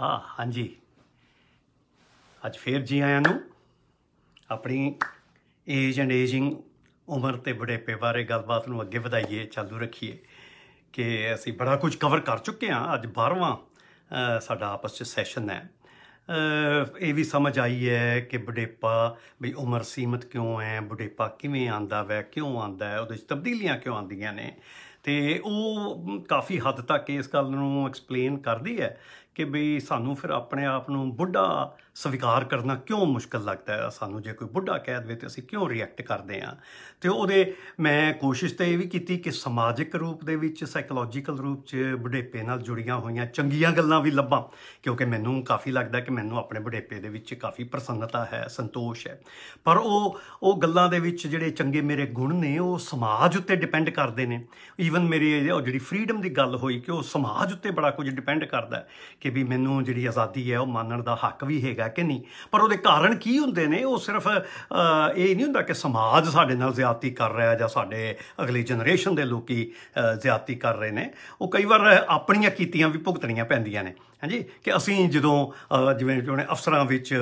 ਹਾਂ ਹਾਂਜੀ ਅੱਜ ਫੇਰ ਜੀ ਆਇਆਂ ਨੂੰ ਆਪਣੀ ਏਜ ਐਂਡ ਏਜਿੰਗ ਉਮਰ ਤੇ ਬੁਢੇਪੇ ਬਾਰੇ ਗੱਲਬਾਤ ਨੂੰ ਅੱਗੇ ਵਧਾਈਏ ਚਾਲੂ ਰੱਖੀਏ ਕਿ ਅਸੀਂ ਬੜਾ ਕੁਝ ਕਵਰ ਕਰ ਚੁੱਕੇ ਹਾਂ ਅੱਜ 12ਵਾਂ ਸਾਡਾ ਆਪਸ ਵਿੱਚ ਸੈਸ਼ਨ ਹੈ ਇਹ ਵੀ ਸਮਝ ਆਈ ਹੈ ਕਿ ਬੁਢੇਪਾ ਵੀ ਉਮਰ ਸੀਮਤ ਕਿਉਂ ਹੈ ਬੁਢੇਪਾ ਕਿਵੇਂ ਆਂਦਾ ਵੈ ਕਿਉਂ ਆਂਦਾ ਹੈ ਉਹਦੇ ਵਿੱਚ ਤਬਦੀਲੀਆਂ ਕਿਉਂ ਆਉਂਦੀਆਂ ਨੇ ਤੇ ਉਹ ਕਾਫੀ ਹੱਦ ਤੱਕ ਇਸ ਗੱਲ ਨੂੰ ਐਕਸਪਲੇਨ ਕਰਦੀ ਹੈ ਕਿ ਵੀ ਸਾਨੂੰ ਫਿਰ ਆਪਣੇ ਆਪ ਨੂੰ ਬੁੱਢਾ ਸਵੀਕਾਰ ਕਰਨਾ ਕਿਉਂ ਮੁਸ਼ਕਲ ਲੱਗਦਾ ਹੈ ਸਾਨੂੰ ਜੇ ਕੋਈ ਬੁੱਢਾ ਕਹਿ ਦੇਵੇ ਤੇ ਅਸੀਂ ਕਿਉਂ ਰਿਐਕਟ ਕਰਦੇ ਆ ਤੇ ਉਹਦੇ ਮੈਂ ਕੋਸ਼ਿਸ਼ ਤੇ ਇਹ ਵੀ ਕੀਤੀ ਕਿ ਸਮਾਜਿਕ ਰੂਪ ਦੇ ਵਿੱਚ ਸਾਈਕੋਲੋਜੀਕਲ ਰੂਪ 'ਚ ਬੁਢੇਪੇ ਨਾਲ ਜੁੜੀਆਂ ਹੋਈਆਂ ਚੰਗੀਆਂ ਗੱਲਾਂ ਵੀ ਲੱਭਾਂ ਕਿਉਂਕਿ ਮੈਨੂੰ ਕਾਫੀ ਲੱਗਦਾ ਕਿ ਮੈਨੂੰ ਆਪਣੇ ਬੁਢੇਪੇ ਦੇ ਵਿੱਚ ਕਾਫੀ ਪ੍ਰਸੰਨਤਾ ਹੈ ਸੰਤੋਸ਼ ਹੈ ਪਰ ਉਹ ਉਹ ਗੱਲਾਂ ਦੇ ਵਿੱਚ ਜਿਹੜੇ ਚੰਗੇ ਮੇਰੇ ਗੁਣ ਨੇ ਉਹ ਸਮਾਜ ਉੱਤੇ ਡਿਪੈਂਡ ਕਰਦੇ ਨੇ ਈਵਨ ਮੇਰੀ ਜਿਹੜੀ ਫਰੀडम ਦੀ ਗੱਲ ਹੋਈ ਕਿ ਉਹ ਸਮਾਜ ਉੱਤੇ ਬੜਾ ਕੁਝ ਡਿਪੈਂਡ ਕਰਦਾ ਕਿ ਵੀ ਮੈਨੂੰ ਜਿਹੜੀ ਆਜ਼ਾਦੀ ਹੈ ਉਹ ਮੰਨਣ ਦਾ ਹੱਕ ਵੀ ਹੈਗਾ ਹੈ ਕਿ ਨਹੀਂ ਪਰ ਉਹਦੇ ਕਾਰਨ ਕੀ ਹੁੰਦੇ ਨੇ ਉਹ ਸਿਰਫ ਇਹ ਨਹੀਂ ਹੁੰਦਾ ਕਿ ਸਮਾਜ ਸਾਡੇ ਨਾਲ ਜ਼ਿਆਦਤੀ ਕਰ ਰਿਹਾ ਜਾਂ ਸਾਡੇ ਅਗਲੀ ਜਨਰੇਸ਼ਨ ਦੇ ਲੋਕੀ ਜ਼ਿਆਦਤੀ ਕਰ ਰਹੇ ਨੇ ਉਹ ਕਈ ਵਾਰ ਆਪਣੀਆਂ ਕੀਤੀਆਂ ਵੀ ਭੁਗਤਣੀਆਂ ਪੈਂਦੀਆਂ ਨੇ ਹਾਂਜੀ ਕਿ ਅਸੀਂ ਜਦੋਂ ਜਿਵੇਂ ਜਿਹੜੇ ਅਫਸਰਾਂ ਵਿੱਚ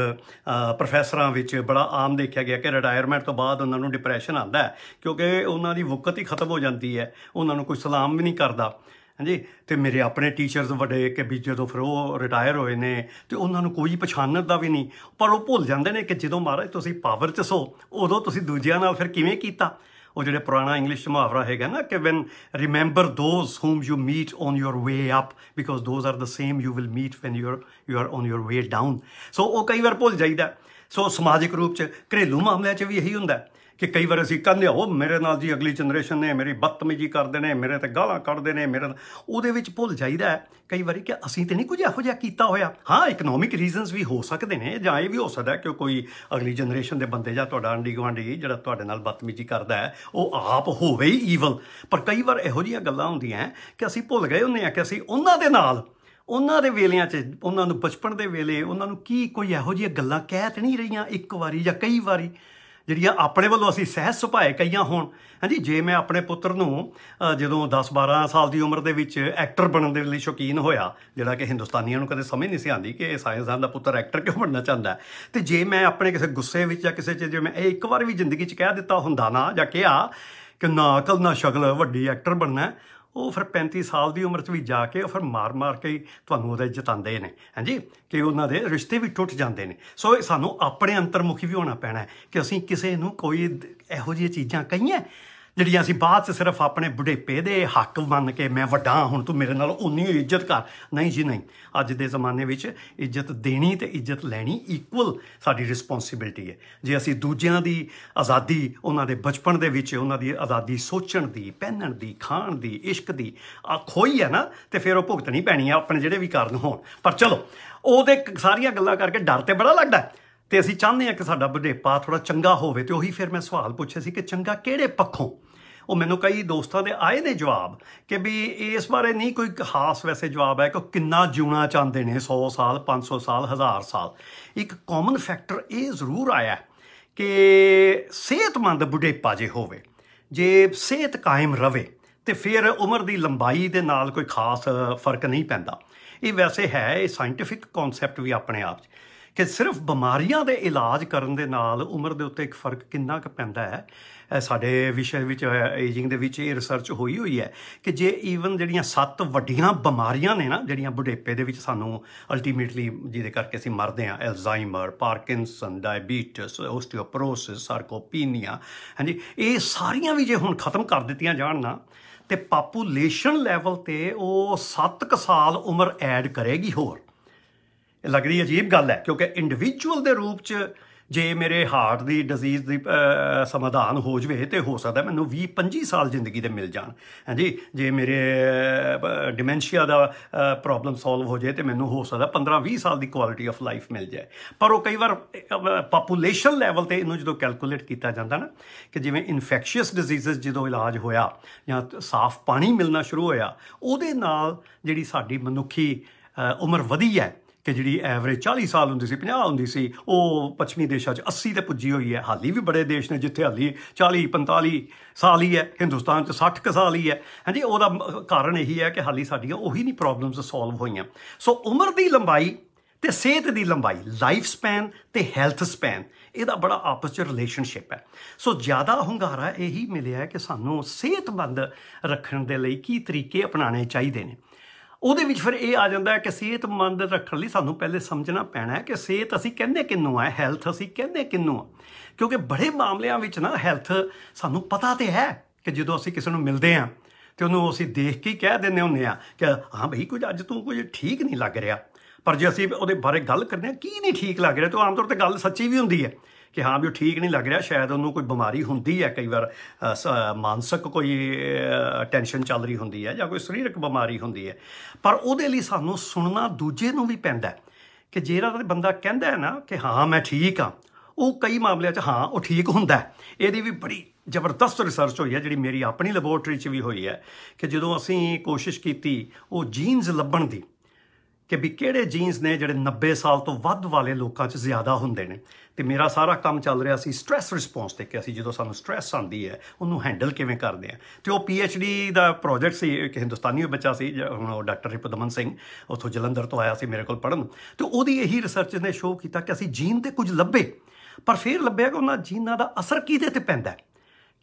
ਪ੍ਰੋਫੈਸਰਾਂ ਵਿੱਚ ਬੜਾ ਆਮ ਦੇਖਿਆ ਗਿਆ ਕਿ ਰਿਟਾਇਰਮੈਂਟ ਤੋਂ ਬਾਅਦ ਉਹਨਾਂ ਨੂੰ ਡਿਪਰੈਸ਼ਨ ਆਉਂਦਾ ਕਿਉਂਕਿ ਉਹਨਾਂ ਦੀ ਵਕਤ ਹੀ ਖਤਮ ਹੋ ਜਾਂਦੀ ਹੈ ਉਹਨਾਂ ਨੂੰ ਕੋਈ ਸਲਾਮ ਵੀ ਨਹੀਂ ਕਰਦਾ ਹਾਂਜੀ ਤੇ ਮੇਰੇ ਆਪਣੇ ਟੀਚਰਸ ਵੱਡੇ ਕਿ ਵੀ ਜਦੋਂ ਫਿਰ ਉਹ ਰਿਟਾਇਰ ਹੋਏ ਨੇ ਤੇ ਉਹਨਾਂ ਨੂੰ ਕੋਈ ਪਛਾਣਨ ਦਾ ਵੀ ਨਹੀਂ ਪਰ ਉਹ ਭੁੱਲ ਜਾਂਦੇ ਨੇ ਕਿ ਜਦੋਂ ਮਹਾਰਾਜ ਤੁਸੀਂ ਪਾਵਰ 'ਚ ਸੋ ਉਦੋਂ ਤੁਸੀਂ ਦੂਜਿਆਂ ਨਾਲ ਫਿਰ ਕਿਵੇਂ ਕੀਤਾ ਉਹ ਜਿਹੜੇ ਪੁਰਾਣਾ ਇੰਗਲਿਸ਼ ਮੁਹਾਵਰਾ ਹੈਗਾ ਨਾ ਕਿ when remember those whom you meet on your way up because those are the same you will meet when you are you are on your way down so ਉਹ ਕਈ ਵਾਰ ਭੁੱਲ ਜਾਂਦਾ ਸੋ ਸਮਾਜਿਕ ਰੂਪ 'ਚ ਘਰੇਲੂ ਮਾਮਲਿਆਂ 'ਚ ਵੀ ਇਹੀ ਹੁੰਦਾ ਕਿ ਕਈ ਵਾਰ ਅਸੀਂ ਕਹਿੰਦੇ ਹੋ ਮੇਰੇ ਨਾਲ ਜੀ ਅਗਲੀ ਜਨਰੇਸ਼ਨ ਨੇ ਮੇਰੀ ਬਦਤਮੀਜੀ ਕਰਦੇ ਨੇ ਮੇਰੇ ਤੇ ਗਾਲਾਂ ਕੱਢਦੇ ਨੇ ਮੇਰੇ ਉਹਦੇ ਵਿੱਚ ਭੁੱਲ ਜਾਈਦਾ ਹੈ ਕਈ ਵਾਰੀ ਕਿ ਅਸੀਂ ਤੇ ਨਹੀਂ ਕੁਝ ਇਹੋ ਜਿਹਾ ਕੀਤਾ ਹੋਇਆ ਹਾਂ ਇਕਨੋਮਿਕ ਰੀਜ਼ਨਸ ਵੀ ਹੋ ਸਕਦੇ ਨੇ ਜਾਂ ਇਹ ਵੀ ਹੋ ਸਕਦਾ ਕਿ ਕੋਈ ਅਗਲੀ ਜਨਰੇਸ਼ਨ ਦੇ ਬੰਦੇ ਜਾਂ ਤੁਹਾਡਾ ਅੰਡੀ ਗਵਾਂਡੀ ਜਿਹੜਾ ਤੁਹਾਡੇ ਨਾਲ ਬਦਤਮੀਜੀ ਕਰਦਾ ਹੈ ਉਹ ਆਪ ਹੋਵੇ ਹੀ ਈਵਲ ਪਰ ਕਈ ਵਾਰ ਇਹੋ ਜਿਹੀਆਂ ਗੱਲਾਂ ਹੁੰਦੀਆਂ ਕਿ ਅਸੀਂ ਭੁੱਲ ਗਏ ਹੁੰਨੇ ਆ ਕਿ ਅਸੀਂ ਉਹਨਾਂ ਦੇ ਨਾਲ ਉਹਨਾਂ ਦੇ ਵੇਲਿਆਂ 'ਚ ਉਹਨਾਂ ਨੂੰ ਬਚਪਨ ਦੇ ਵੇਲੇ ਉਹਨਾਂ ਨੂੰ ਕੀ ਕੋਈ ਇਹੋ ਜਿਹੀਆਂ ਗੱਲਾਂ ਕਹਿ ਤੇ ਨਹੀਂ ਰਹੀਆਂ ਇੱਕ ਵਾਰੀ ਜਾਂ ਕਈ ਵਾਰੀ ਜਿਹੜੀਆਂ ਆਪਣੇ ਵੱਲੋਂ ਅਸੀਂ ਸਹਿਜ ਸੁਭਾਏ ਕਈਆਂ ਹੋਣ ਹਾਂਜੀ ਜੇ ਮੈਂ ਆਪਣੇ ਪੁੱਤਰ ਨੂੰ ਜਦੋਂ 10-12 ਸਾਲ ਦੀ ਉਮਰ ਦੇ ਵਿੱਚ ਐਕਟਰ ਬਣਨ ਦੇ ਲਈ ਸ਼ੌਕੀਨ ਹੋਇਆ ਜਿਹੜਾ ਕਿ ਹਿੰਦੁਸਤਾਨੀਆਂ ਨੂੰ ਕਦੇ ਸਮਝ ਨਹੀਂ ਸੀ ਆਂਦੀ ਕਿ ਇਹ ਸਾਇੰਸਦਾਨ ਦਾ ਪੁੱਤਰ ਐਕਟਰ ਕਿਉਂ ਬਣਨਾ ਚਾਹੁੰਦਾ ਤੇ ਜੇ ਮੈਂ ਆਪਣੇ ਕਿਸੇ ਗੁੱਸੇ ਵਿੱਚ ਜਾਂ ਕਿਸੇ ਚੀਜ਼ ਜੇ ਮੈਂ ਇਹ ਇੱਕ ਵਾਰ ਵੀ ਜ਼ਿੰਦਗੀ 'ਚ ਕਹਿ ਦਿੱਤਾ ਹੁੰਦਾ ਨਾ ਜਾਂ ਕਿਹਾ ਕਿ ਨਾ ਅਕਲ ਨਾ ਸ਼ਕਲ ਵੱਡੀ ਐਕਟਰ ਬਣਨਾ ਉਹ ਫਿਰ 35 ਸਾਲ ਦੀ ਉਮਰ 'ਚ ਵੀ ਜਾ ਕੇ ਉਹ ਫਿਰ ਮਾਰ-ਮਾਰ ਕੇ ਤੁਹਾਨੂੰ ਉਹਦੇ ਜਿਤਾਉਂਦੇ ਨੇ ਹਾਂਜੀ ਕਿ ਉਹਨਾਂ ਦੇ ਰਿਸ਼ਤੇ ਵੀ ਟੁੱਟ ਜਾਂਦੇ ਨੇ ਸੋ ਸਾਨੂੰ ਆਪਣੇ ਅੰਤਰਮੁਖੀ ਵੀ ਹੋਣਾ ਪੈਣਾ ਕਿ ਅਸੀਂ ਕਿਸੇ ਨੂੰ ਕੋਈ ਇਹੋ ਜਿਹੀਆਂ ਚੀਜ਼ਾਂ ਕਹੀਆਂ ਜਿਹੜੀਆਂ ਅਸੀਂ ਬਾਅਦ 'ਚ ਸਿਰਫ ਆਪਣੇ ਬੁਢੇਪੇ ਦੇ ਹੱਕ ਮੰਨ ਕੇ ਮੈਂ ਵੱਡਾ ਹੁਣ ਤੂੰ ਮੇਰੇ ਨਾਲ ਉਨੀ ਹੀ ਇੱਜ਼ਤ ਕਰ ਨਹੀਂ ਜੀ ਨਹੀਂ ਅੱਜ ਦੇ ਜ਼ਮਾਨੇ ਵਿੱਚ ਇੱਜ਼ਤ ਦੇਣੀ ਤੇ ਇੱਜ਼ਤ ਲੈਣੀ ਇਕੁਅਲ ਸਾਡੀ ਰਿਸਪੌਂਸਿਬਿਲਟੀ ਹੈ ਜੇ ਅਸੀਂ ਦੂਜਿਆਂ ਦੀ ਆਜ਼ਾਦੀ ਉਹਨਾਂ ਦੇ ਬਚਪਨ ਦੇ ਵਿੱਚ ਉਹਨਾਂ ਦੀ ਆਜ਼ਾਦੀ ਸੋਚਣ ਦੀ ਪਹਿਨਣ ਦੀ ਖਾਣ ਦੀ ਇਸ਼ਕ ਦੀ ਆ ਖੋਈ ਹੈ ਨਾ ਤੇ ਫਿਰ ਉਹ ਭੁਗਤਣੀ ਪੈਣੀ ਹੈ ਆਪਣੇ ਜਿਹੜੇ ਵੀ ਕਾਰਨ ਹੋਣ ਪਰ ਚਲੋ ਉਹਦੇ ਸਾਰੀਆਂ ਗੱਲਾਂ ਕਰਕੇ ਡਰ ਤੇ ਬੜਾ ਲੱਗਦਾ ਤੇ ਅਸੀਂ ਚਾਹੁੰਦੇ ਹਾਂ ਕਿ ਸਾਡਾ ਬੁਢੇਪਾ ਥੋੜਾ ਚੰਗਾ ਹੋਵੇ ਤੇ ਉਹੀ ਫਿਰ ਮੈਂ ਸਵਾਲ ਪੁੱਛਿਆ ਸੀ ਕਿ ਚੰਗਾ ਕਿਹੜੇ ਪੱਖੋਂ ਉਹ ਮੈਨੂੰ ਕਈ ਦੋਸਤਾਂ ਦੇ ਆਏ ਨੇ ਜਵਾਬ ਕਿ ਵੀ ਇਸ ਬਾਰੇ ਨਹੀਂ ਕੋਈ ਖਾਸ ਵੈਸੇ ਜਵਾਬ ਹੈ ਕਿ ਕਿੰਨਾ ਜਿਉਣਾ ਚਾਹੁੰਦੇ ਨੇ 100 ਸਾਲ 500 ਸਾਲ 1000 ਸਾਲ ਇੱਕ ਕਾਮਨ ਫੈਕਟਰ ਇਹ ਜ਼ਰੂਰ ਆਇਆ ਕਿ ਸਿਹਤਮੰਦ ਬੁਢੇਪਾ ਜੇ ਹੋਵੇ ਜੇ ਸਿਹਤ ਕਾਇਮ ਰਵੇ ਤੇ ਫਿਰ ਉਮਰ ਦੀ ਲੰਬਾਈ ਦੇ ਨਾਲ ਕੋਈ ਖਾਸ ਫਰਕ ਨਹੀਂ ਪੈਂਦਾ ਇਹ ਵੈਸੇ ਹੈ ਇਹ ਸਾਇੰਟਿਫਿਕ ਕਨਸੈਪਟ ਵੀ ਆਪਣੇ ਆਪ 'ਚ ਕਿ ਸਿਰਫ ਬਿਮਾਰੀਆਂ ਦੇ ਇਲਾਜ ਕਰਨ ਦੇ ਨਾਲ ਉਮਰ ਦੇ ਉੱਤੇ ਇੱਕ ਫਰਕ ਕਿੰਨਾ ਕੁ ਪੈਂਦਾ ਹੈ ਸਾਡੇ ਵਿਸ਼ੇ ਵਿੱਚ ਏਜਿੰਗ ਦੇ ਵਿੱਚ ਇਹ ਰਿਸਰਚ ਹੋਈ ਹੋਈ ਹੈ ਕਿ ਜੇ ਈਵਨ ਜਿਹੜੀਆਂ ਸੱਤ ਵੱਡੀਆਂ ਬਿਮਾਰੀਆਂ ਨੇ ਨਾ ਜਿਹੜੀਆਂ ਬੁਢੇਪੇ ਦੇ ਵਿੱਚ ਸਾਨੂੰ ਅਲਟੀਮੇਟਲੀ ਜਿਹਦੇ ਕਰਕੇ ਅਸੀਂ ਮਰਦੇ ਹਾਂ ਐਲਜ਼ਾਈਮਰ ਪਾਰਕਿੰਸਨ ਡਾਇਬੀਟਸ ਓਸਟੀਓਪਰੋਸਿਸ ਸਾਰਕੋਪੀਨੀਆ ਹਾਂਜੀ ਇਹ ਸਾਰੀਆਂ ਵੀ ਜੇ ਹੁਣ ਖਤਮ ਕਰ ਦਿੱਤੀਆਂ ਜਾਣ ਨਾ ਤੇ ਪਾਪੂਲੇਸ਼ਨ ਲੈਵਲ ਤੇ ਉਹ 7 ਕ ਸਾਲ ਉਮਰ ਐਡ ਕਰੇਗੀ ਹੋਰ ਲੱਗਦੀ ਅਜੀਬ ਗੱਲ ਹੈ ਕਿਉਂਕਿ ਇੰਡੀਵਿਜੂਅਲ ਦੇ ਰੂਪ 'ਚ ਜੇ ਮੇਰੇ ਹਾਰਟ ਦੀ ਡਿਜ਼ੀਜ਼ ਦੀ ਸਮਾਧਾਨ ਹੋ ਜਵੇ ਤੇ ਹੋ ਸਕਦਾ ਮੈਨੂੰ 20 25 ਸਾਲ ਜ਼ਿੰਦਗੀ ਦੇ ਮਿਲ ਜਾਣ ਹਾਂਜੀ ਜੇ ਮੇਰੇ ਡਿਮੈਂਸ਼ੀਆ ਦਾ ਪ੍ਰੋਬਲਮ ਸੋਲਵ ਹੋ ਜੇ ਤੇ ਮੈਨੂੰ ਹੋ ਸਕਦਾ 15 20 ਸਾਲ ਦੀ ਕੁਆਲਿਟੀ ਆਫ ਲਾਈਫ ਮਿਲ ਜਾਏ ਪਰ ਉਹ ਕਈ ਵਾਰ ਪੋਪੂਲੇਸ਼ਨ ਲੈਵਲ ਤੇ ਇਹਨੂੰ ਜਦੋਂ ਕੈਲਕੂਲੇਟ ਕੀਤਾ ਜਾਂਦਾ ਨਾ ਕਿ ਜਿਵੇਂ ਇਨਫੈਕਸ਼ੀਅਸ ਡਿਜ਼ੀਜ਼ ਜਦੋਂ ਇਲਾਜ ਹੋਇਆ ਜਾਂ ਸਾਫ਼ ਪਾਣੀ ਮਿਲਣਾ ਸ਼ੁਰੂ ਹੋਇਆ ਉਹਦੇ ਨਾਲ ਜਿਹੜੀ ਸਾਡੀ ਮਨੁੱਖੀ ਉਮਰ ਵਧੀ ਹੈ ਕਿ ਜਿਹੜੀ ਐਵਰੇਜ 40 ਸਾਲ ਹੁੰਦੀ ਸੀ 50 ਹੁੰਦੀ ਸੀ ਉਹ ਪੱਛਮੀ ਦੇਸ਼ਾਂ 'ਚ 80 ਤੇ ਪੁੱਜੀ ਹੋਈ ਹੈ ਹਾਲੀ ਵੀ ਬੜੇ ਦੇਸ਼ ਨੇ ਜਿੱਥੇ ਹਾਲੀ 40 45 ਸਾਲ ਹੀ ਹੈ ਹਿੰਦੁਸਤਾਨ 'ਚ 60 ਕ ਸਾਲ ਹੀ ਹੈ ਹਾਂਜੀ ਉਹਦਾ ਕਾਰਨ ਇਹੀ ਹੈ ਕਿ ਹਾਲੀ ਸਾਡੀਆਂ ਉਹੀ ਨਹੀਂ ਪ੍ਰੋਬਲਮਸ ਸੋਲਵ ਹੋਈਆਂ ਸੋ ਉਮਰ ਦੀ ਲੰਬਾਈ ਤੇ ਸਿਹਤ ਦੀ ਲੰਬਾਈ ਲਾਈਫ ਸਪੈਨ ਤੇ ਹੈਲਥ ਸਪੈਨ ਇਹਦਾ ਬੜਾ ਆਪਸ ਵਿੱਚ ਰਿਲੇਸ਼ਨਸ਼ਿਪ ਹੈ ਸੋ ਜ਼ਿਆਦਾ ਹੁੰਗਾਰਾ ਇਹੀ ਮਿਲਿਆ ਕਿ ਸਾਨੂੰ ਸਿਹਤਮੰਦ ਰੱਖਣ ਦੇ ਲਈ ਕੀ ਤਰੀਕੇ ਅਪਣਾਉਣੇ ਚਾਹੀਦੇ ਨੇ ਉਹਦੇ ਵਿੱਚ ਫਿਰ ਇਹ ਆ ਜਾਂਦਾ ਕਿ ਸਿਹਤਮੰਦ ਰੱਖਣ ਲਈ ਸਾਨੂੰ ਪਹਿਲੇ ਸਮਝਣਾ ਪੈਣਾ ਹੈ ਕਿ ਸਿਹਤ ਅਸੀਂ ਕਹਿੰਦੇ ਕਿੰਨੂੰ ਆ ਹੈਲਥ ਅਸੀਂ ਕਹਿੰਦੇ ਕਿੰਨੂੰ ਆ ਕਿਉਂਕਿ ਬੜੇ ਮਾਮਲਿਆਂ ਵਿੱਚ ਨਾ ਹੈਲਥ ਸਾਨੂੰ ਪਤਾ ਤੇ ਹੈ ਕਿ ਜਦੋਂ ਅਸੀਂ ਕਿਸੇ ਨੂੰ ਮਿਲਦੇ ਆ ਤੇ ਉਹਨੂੰ ਅਸੀਂ ਦੇਖ ਕੇ ਕਹਿ ਦਿੰਦੇ ਹੁੰਨੇ ਆ ਕਿ ਹਾਂ ਭਈ ਕੁਝ ਅੱਜ ਤੂੰ ਕੁਝ ਠੀਕ ਨਹੀਂ ਲੱਗ ਰਿਹਾ ਪਰ ਜੇ ਅਸੀਂ ਉਹਦੇ ਬਾਰੇ ਗੱਲ ਕਰਦੇ ਆ ਕੀ ਨਹੀਂ ਠੀਕ ਲੱਗ ਰਿਹਾ ਤੇ ਆਮ ਤੌਰ ਤੇ ਗੱਲ ਸੱਚੀ ਵੀ ਹੁੰਦੀ ਹੈ ਕਿ ਹਾਂ ਵੀ ਉਹ ਠੀਕ ਨਹੀਂ ਲੱਗ ਰਿਹਾ ਸ਼ਾਇਦ ਉਹਨੂੰ ਕੋਈ ਬਿਮਾਰੀ ਹੁੰਦੀ ਹੈ ਕਈ ਵਾਰ ਮਾਨਸਿਕ ਕੋਈ ਟੈਨਸ਼ਨ ਚੱਲ ਰਹੀ ਹੁੰਦੀ ਹੈ ਜਾਂ ਕੋਈ ਸਰੀਰਕ ਬਿਮਾਰੀ ਹੁੰਦੀ ਹੈ ਪਰ ਉਹਦੇ ਲਈ ਸਾਨੂੰ ਸੁਣਨਾ ਦੂਜੇ ਨੂੰ ਵੀ ਪੈਂਦਾ ਹੈ ਕਿ ਜਿਹੜਾ ਬੰਦਾ ਕਹਿੰਦਾ ਹੈ ਨਾ ਕਿ ਹਾਂ ਮੈਂ ਠੀਕ ਆ ਉਹ ਕਈ ਮਾਮਲਿਆਂ 'ਚ ਹਾਂ ਉਹ ਠੀਕ ਹੁੰਦਾ ਇਹਦੀ ਵੀ ਬੜੀ ਜ਼ਬਰਦਸਤ ਰਿਸਰਚ ਹੋਈ ਹੈ ਜਿਹੜੀ ਮੇਰੀ ਆਪਣੀ ਲੈਬੋਰਟਰੀ 'ਚ ਵੀ ਹੋਈ ਹੈ ਕਿ ਜਦੋਂ ਅਸੀਂ ਕੋਸ਼ਿਸ਼ ਕੀਤੀ ਉਹ ਜੀਨਸ ਲੱਭਣ ਦੀ ਕਿ ਵੀ ਕਿਹੜੇ ਜੀਨਸ ਨੇ ਜਿਹੜੇ 90 ਸਾਲ ਤੋਂ ਵੱਧ ਵਾਲੇ ਲੋਕਾਂ 'ਚ ਜ਼ਿਆਦਾ ਹੁੰਦੇ ਨੇ ਤੇ ਮੇਰਾ ਸਾਰਾ ਕੰਮ ਚੱਲ ਰਿਹਾ ਸੀ ਸਟ्रेस ਰਿਸਪੌਂਸ ਤੇ ਕਿ ਅਸੀਂ ਜਦੋਂ ਸਾਨੂੰ ਸਟ्रेस ਆਉਂਦੀ ਹੈ ਉਹਨੂੰ ਹੈਂਡਲ ਕਿਵੇਂ ਕਰਦੇ ਆ ਤੇ ਉਹ ਪੀ ਐਚ ਡੀ ਦਾ ਪ੍ਰੋਜੈਕਟ ਸੀ ਇੱਕ ਹਿੰਦੁਸਤਾਨੀ ਬੱਚਾ ਸੀ ਹੁਣ ਉਹ ਡਾਕਟਰ ਰਿਪਦਮਨ ਸਿੰਘ ਉਥੋਂ ਜਲੰਧਰ ਤੋਂ ਆਇਆ ਸੀ ਮੇਰੇ ਕੋਲ ਪੜਨ ਤੇ ਉਹਦੀ ਇਹੀ ਰਿਸਰਚ ਨੇ ਸ਼ੋਅ ਕੀਤਾ ਕਿ ਅਸੀਂ ਜੀਨ ਤੇ ਕੁਝ ਲੱਭੇ ਪਰ ਫਿਰ ਲੱਭਿਆ ਕਿ ਉਹਨਾਂ ਜੀਨਾਂ ਦਾ ਅਸਰ ਕਿਹਦੇ ਤੇ ਪੈਂਦਾ ਹੈ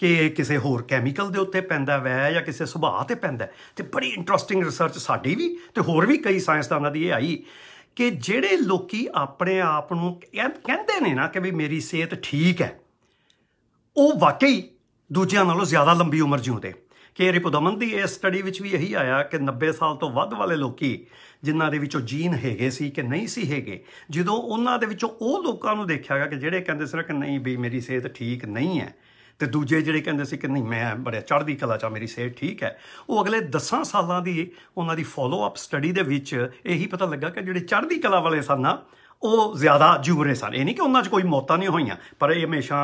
ਕਿ ਕਿਸੇ ਹੋਰ ਕੈਮੀਕਲ ਦੇ ਉੱਤੇ ਪੈਂਦਾ ਵੈ ਜਾਂ ਕਿਸੇ ਸੁਭਾਅ ਤੇ ਪੈਂਦਾ ਤੇ ਬੜੀ ਇੰਟਰਸਟਿੰਗ ਰਿਸਰਚ ਸਾਡੀ ਵੀ ਤੇ ਹੋਰ ਵੀ ਕਈ ਸਾਇੰਸਦਾਨਾਂ ਦੀ ਇਹ ਆਈ ਕਿ ਜਿਹੜੇ ਲੋਕੀ ਆਪਣੇ ਆਪ ਨੂੰ ਕਹਿੰਦੇ ਨੇ ਨਾ ਕਿ ਵੀ ਮੇਰੀ ਸਿਹਤ ਠੀਕ ਹੈ ਉਹ ਵਾਕਈ ਦੂਜਿਆਂ ਨਾਲੋਂ ਜ਼ਿਆਦਾ ਲੰਬੀ ਉਮਰ ਜਿਉਂਦੇ ਕਿ ਰਿਪੋਦਮਨ ਦੀ ਇਸ ਸਟੱਡੀ ਵਿੱਚ ਵੀ ਇਹੀ ਆਇਆ ਕਿ 90 ਸਾਲ ਤੋਂ ਵੱਧ ਵਾਲੇ ਲੋਕੀ ਜਿਨ੍ਹਾਂ ਦੇ ਵਿੱਚੋਂ ਜੀਨ ਹੈਗੇ ਸੀ ਕਿ ਨਹੀਂ ਸੀ ਹੈਗੇ ਜਦੋਂ ਉਹਨਾਂ ਦੇ ਵਿੱਚੋਂ ਉਹ ਲੋਕਾਂ ਨੂੰ ਦੇਖਿਆ ਗਿਆ ਕਿ ਜਿਹੜੇ ਕਹਿੰਦੇ ਸੀ ਕਿ ਨਹੀਂ ਵੀ ਮੇਰੀ ਸਿਹਤ ਠੀਕ ਨਹੀਂ ਹੈ ਤੇ ਦੂਜੇ ਜਿਹੜੇ ਕਹਿੰਦੇ ਸੀ ਕਿ ਨਹੀਂ ਮੈਂ ਬੜਿਆ ਚੜ੍ਹਦੀ ਕਲਾ ਚ ਮੇਰੀ ਸਿਹਤ ਠੀਕ ਹੈ ਉਹ ਅਗਲੇ 10 ਸਾਲਾਂ ਦੀ ਉਹਨਾਂ ਦੀ ਫਾਲੋ ਅਪ ਸਟੱਡੀ ਦੇ ਵਿੱਚ ਇਹੀ ਪਤਾ ਲੱਗਾ ਕਿ ਜਿਹੜੇ ਚੜ੍ਹਦੀ ਕਲਾ ਵਾਲੇ ਸਨ ਨਾ ਉਹ ਜ਼ਿਆਦਾ ਜੂਰੇ ਸਨ ਇਹ ਨਹੀਂ ਕਿ ਉਹਨਾਂ 'ਚ ਕੋਈ ਮੌਤਾਂ ਨਹੀਂ ਹੋਈਆਂ ਪਰ ਇਹ ਹਮੇਸ਼ਾ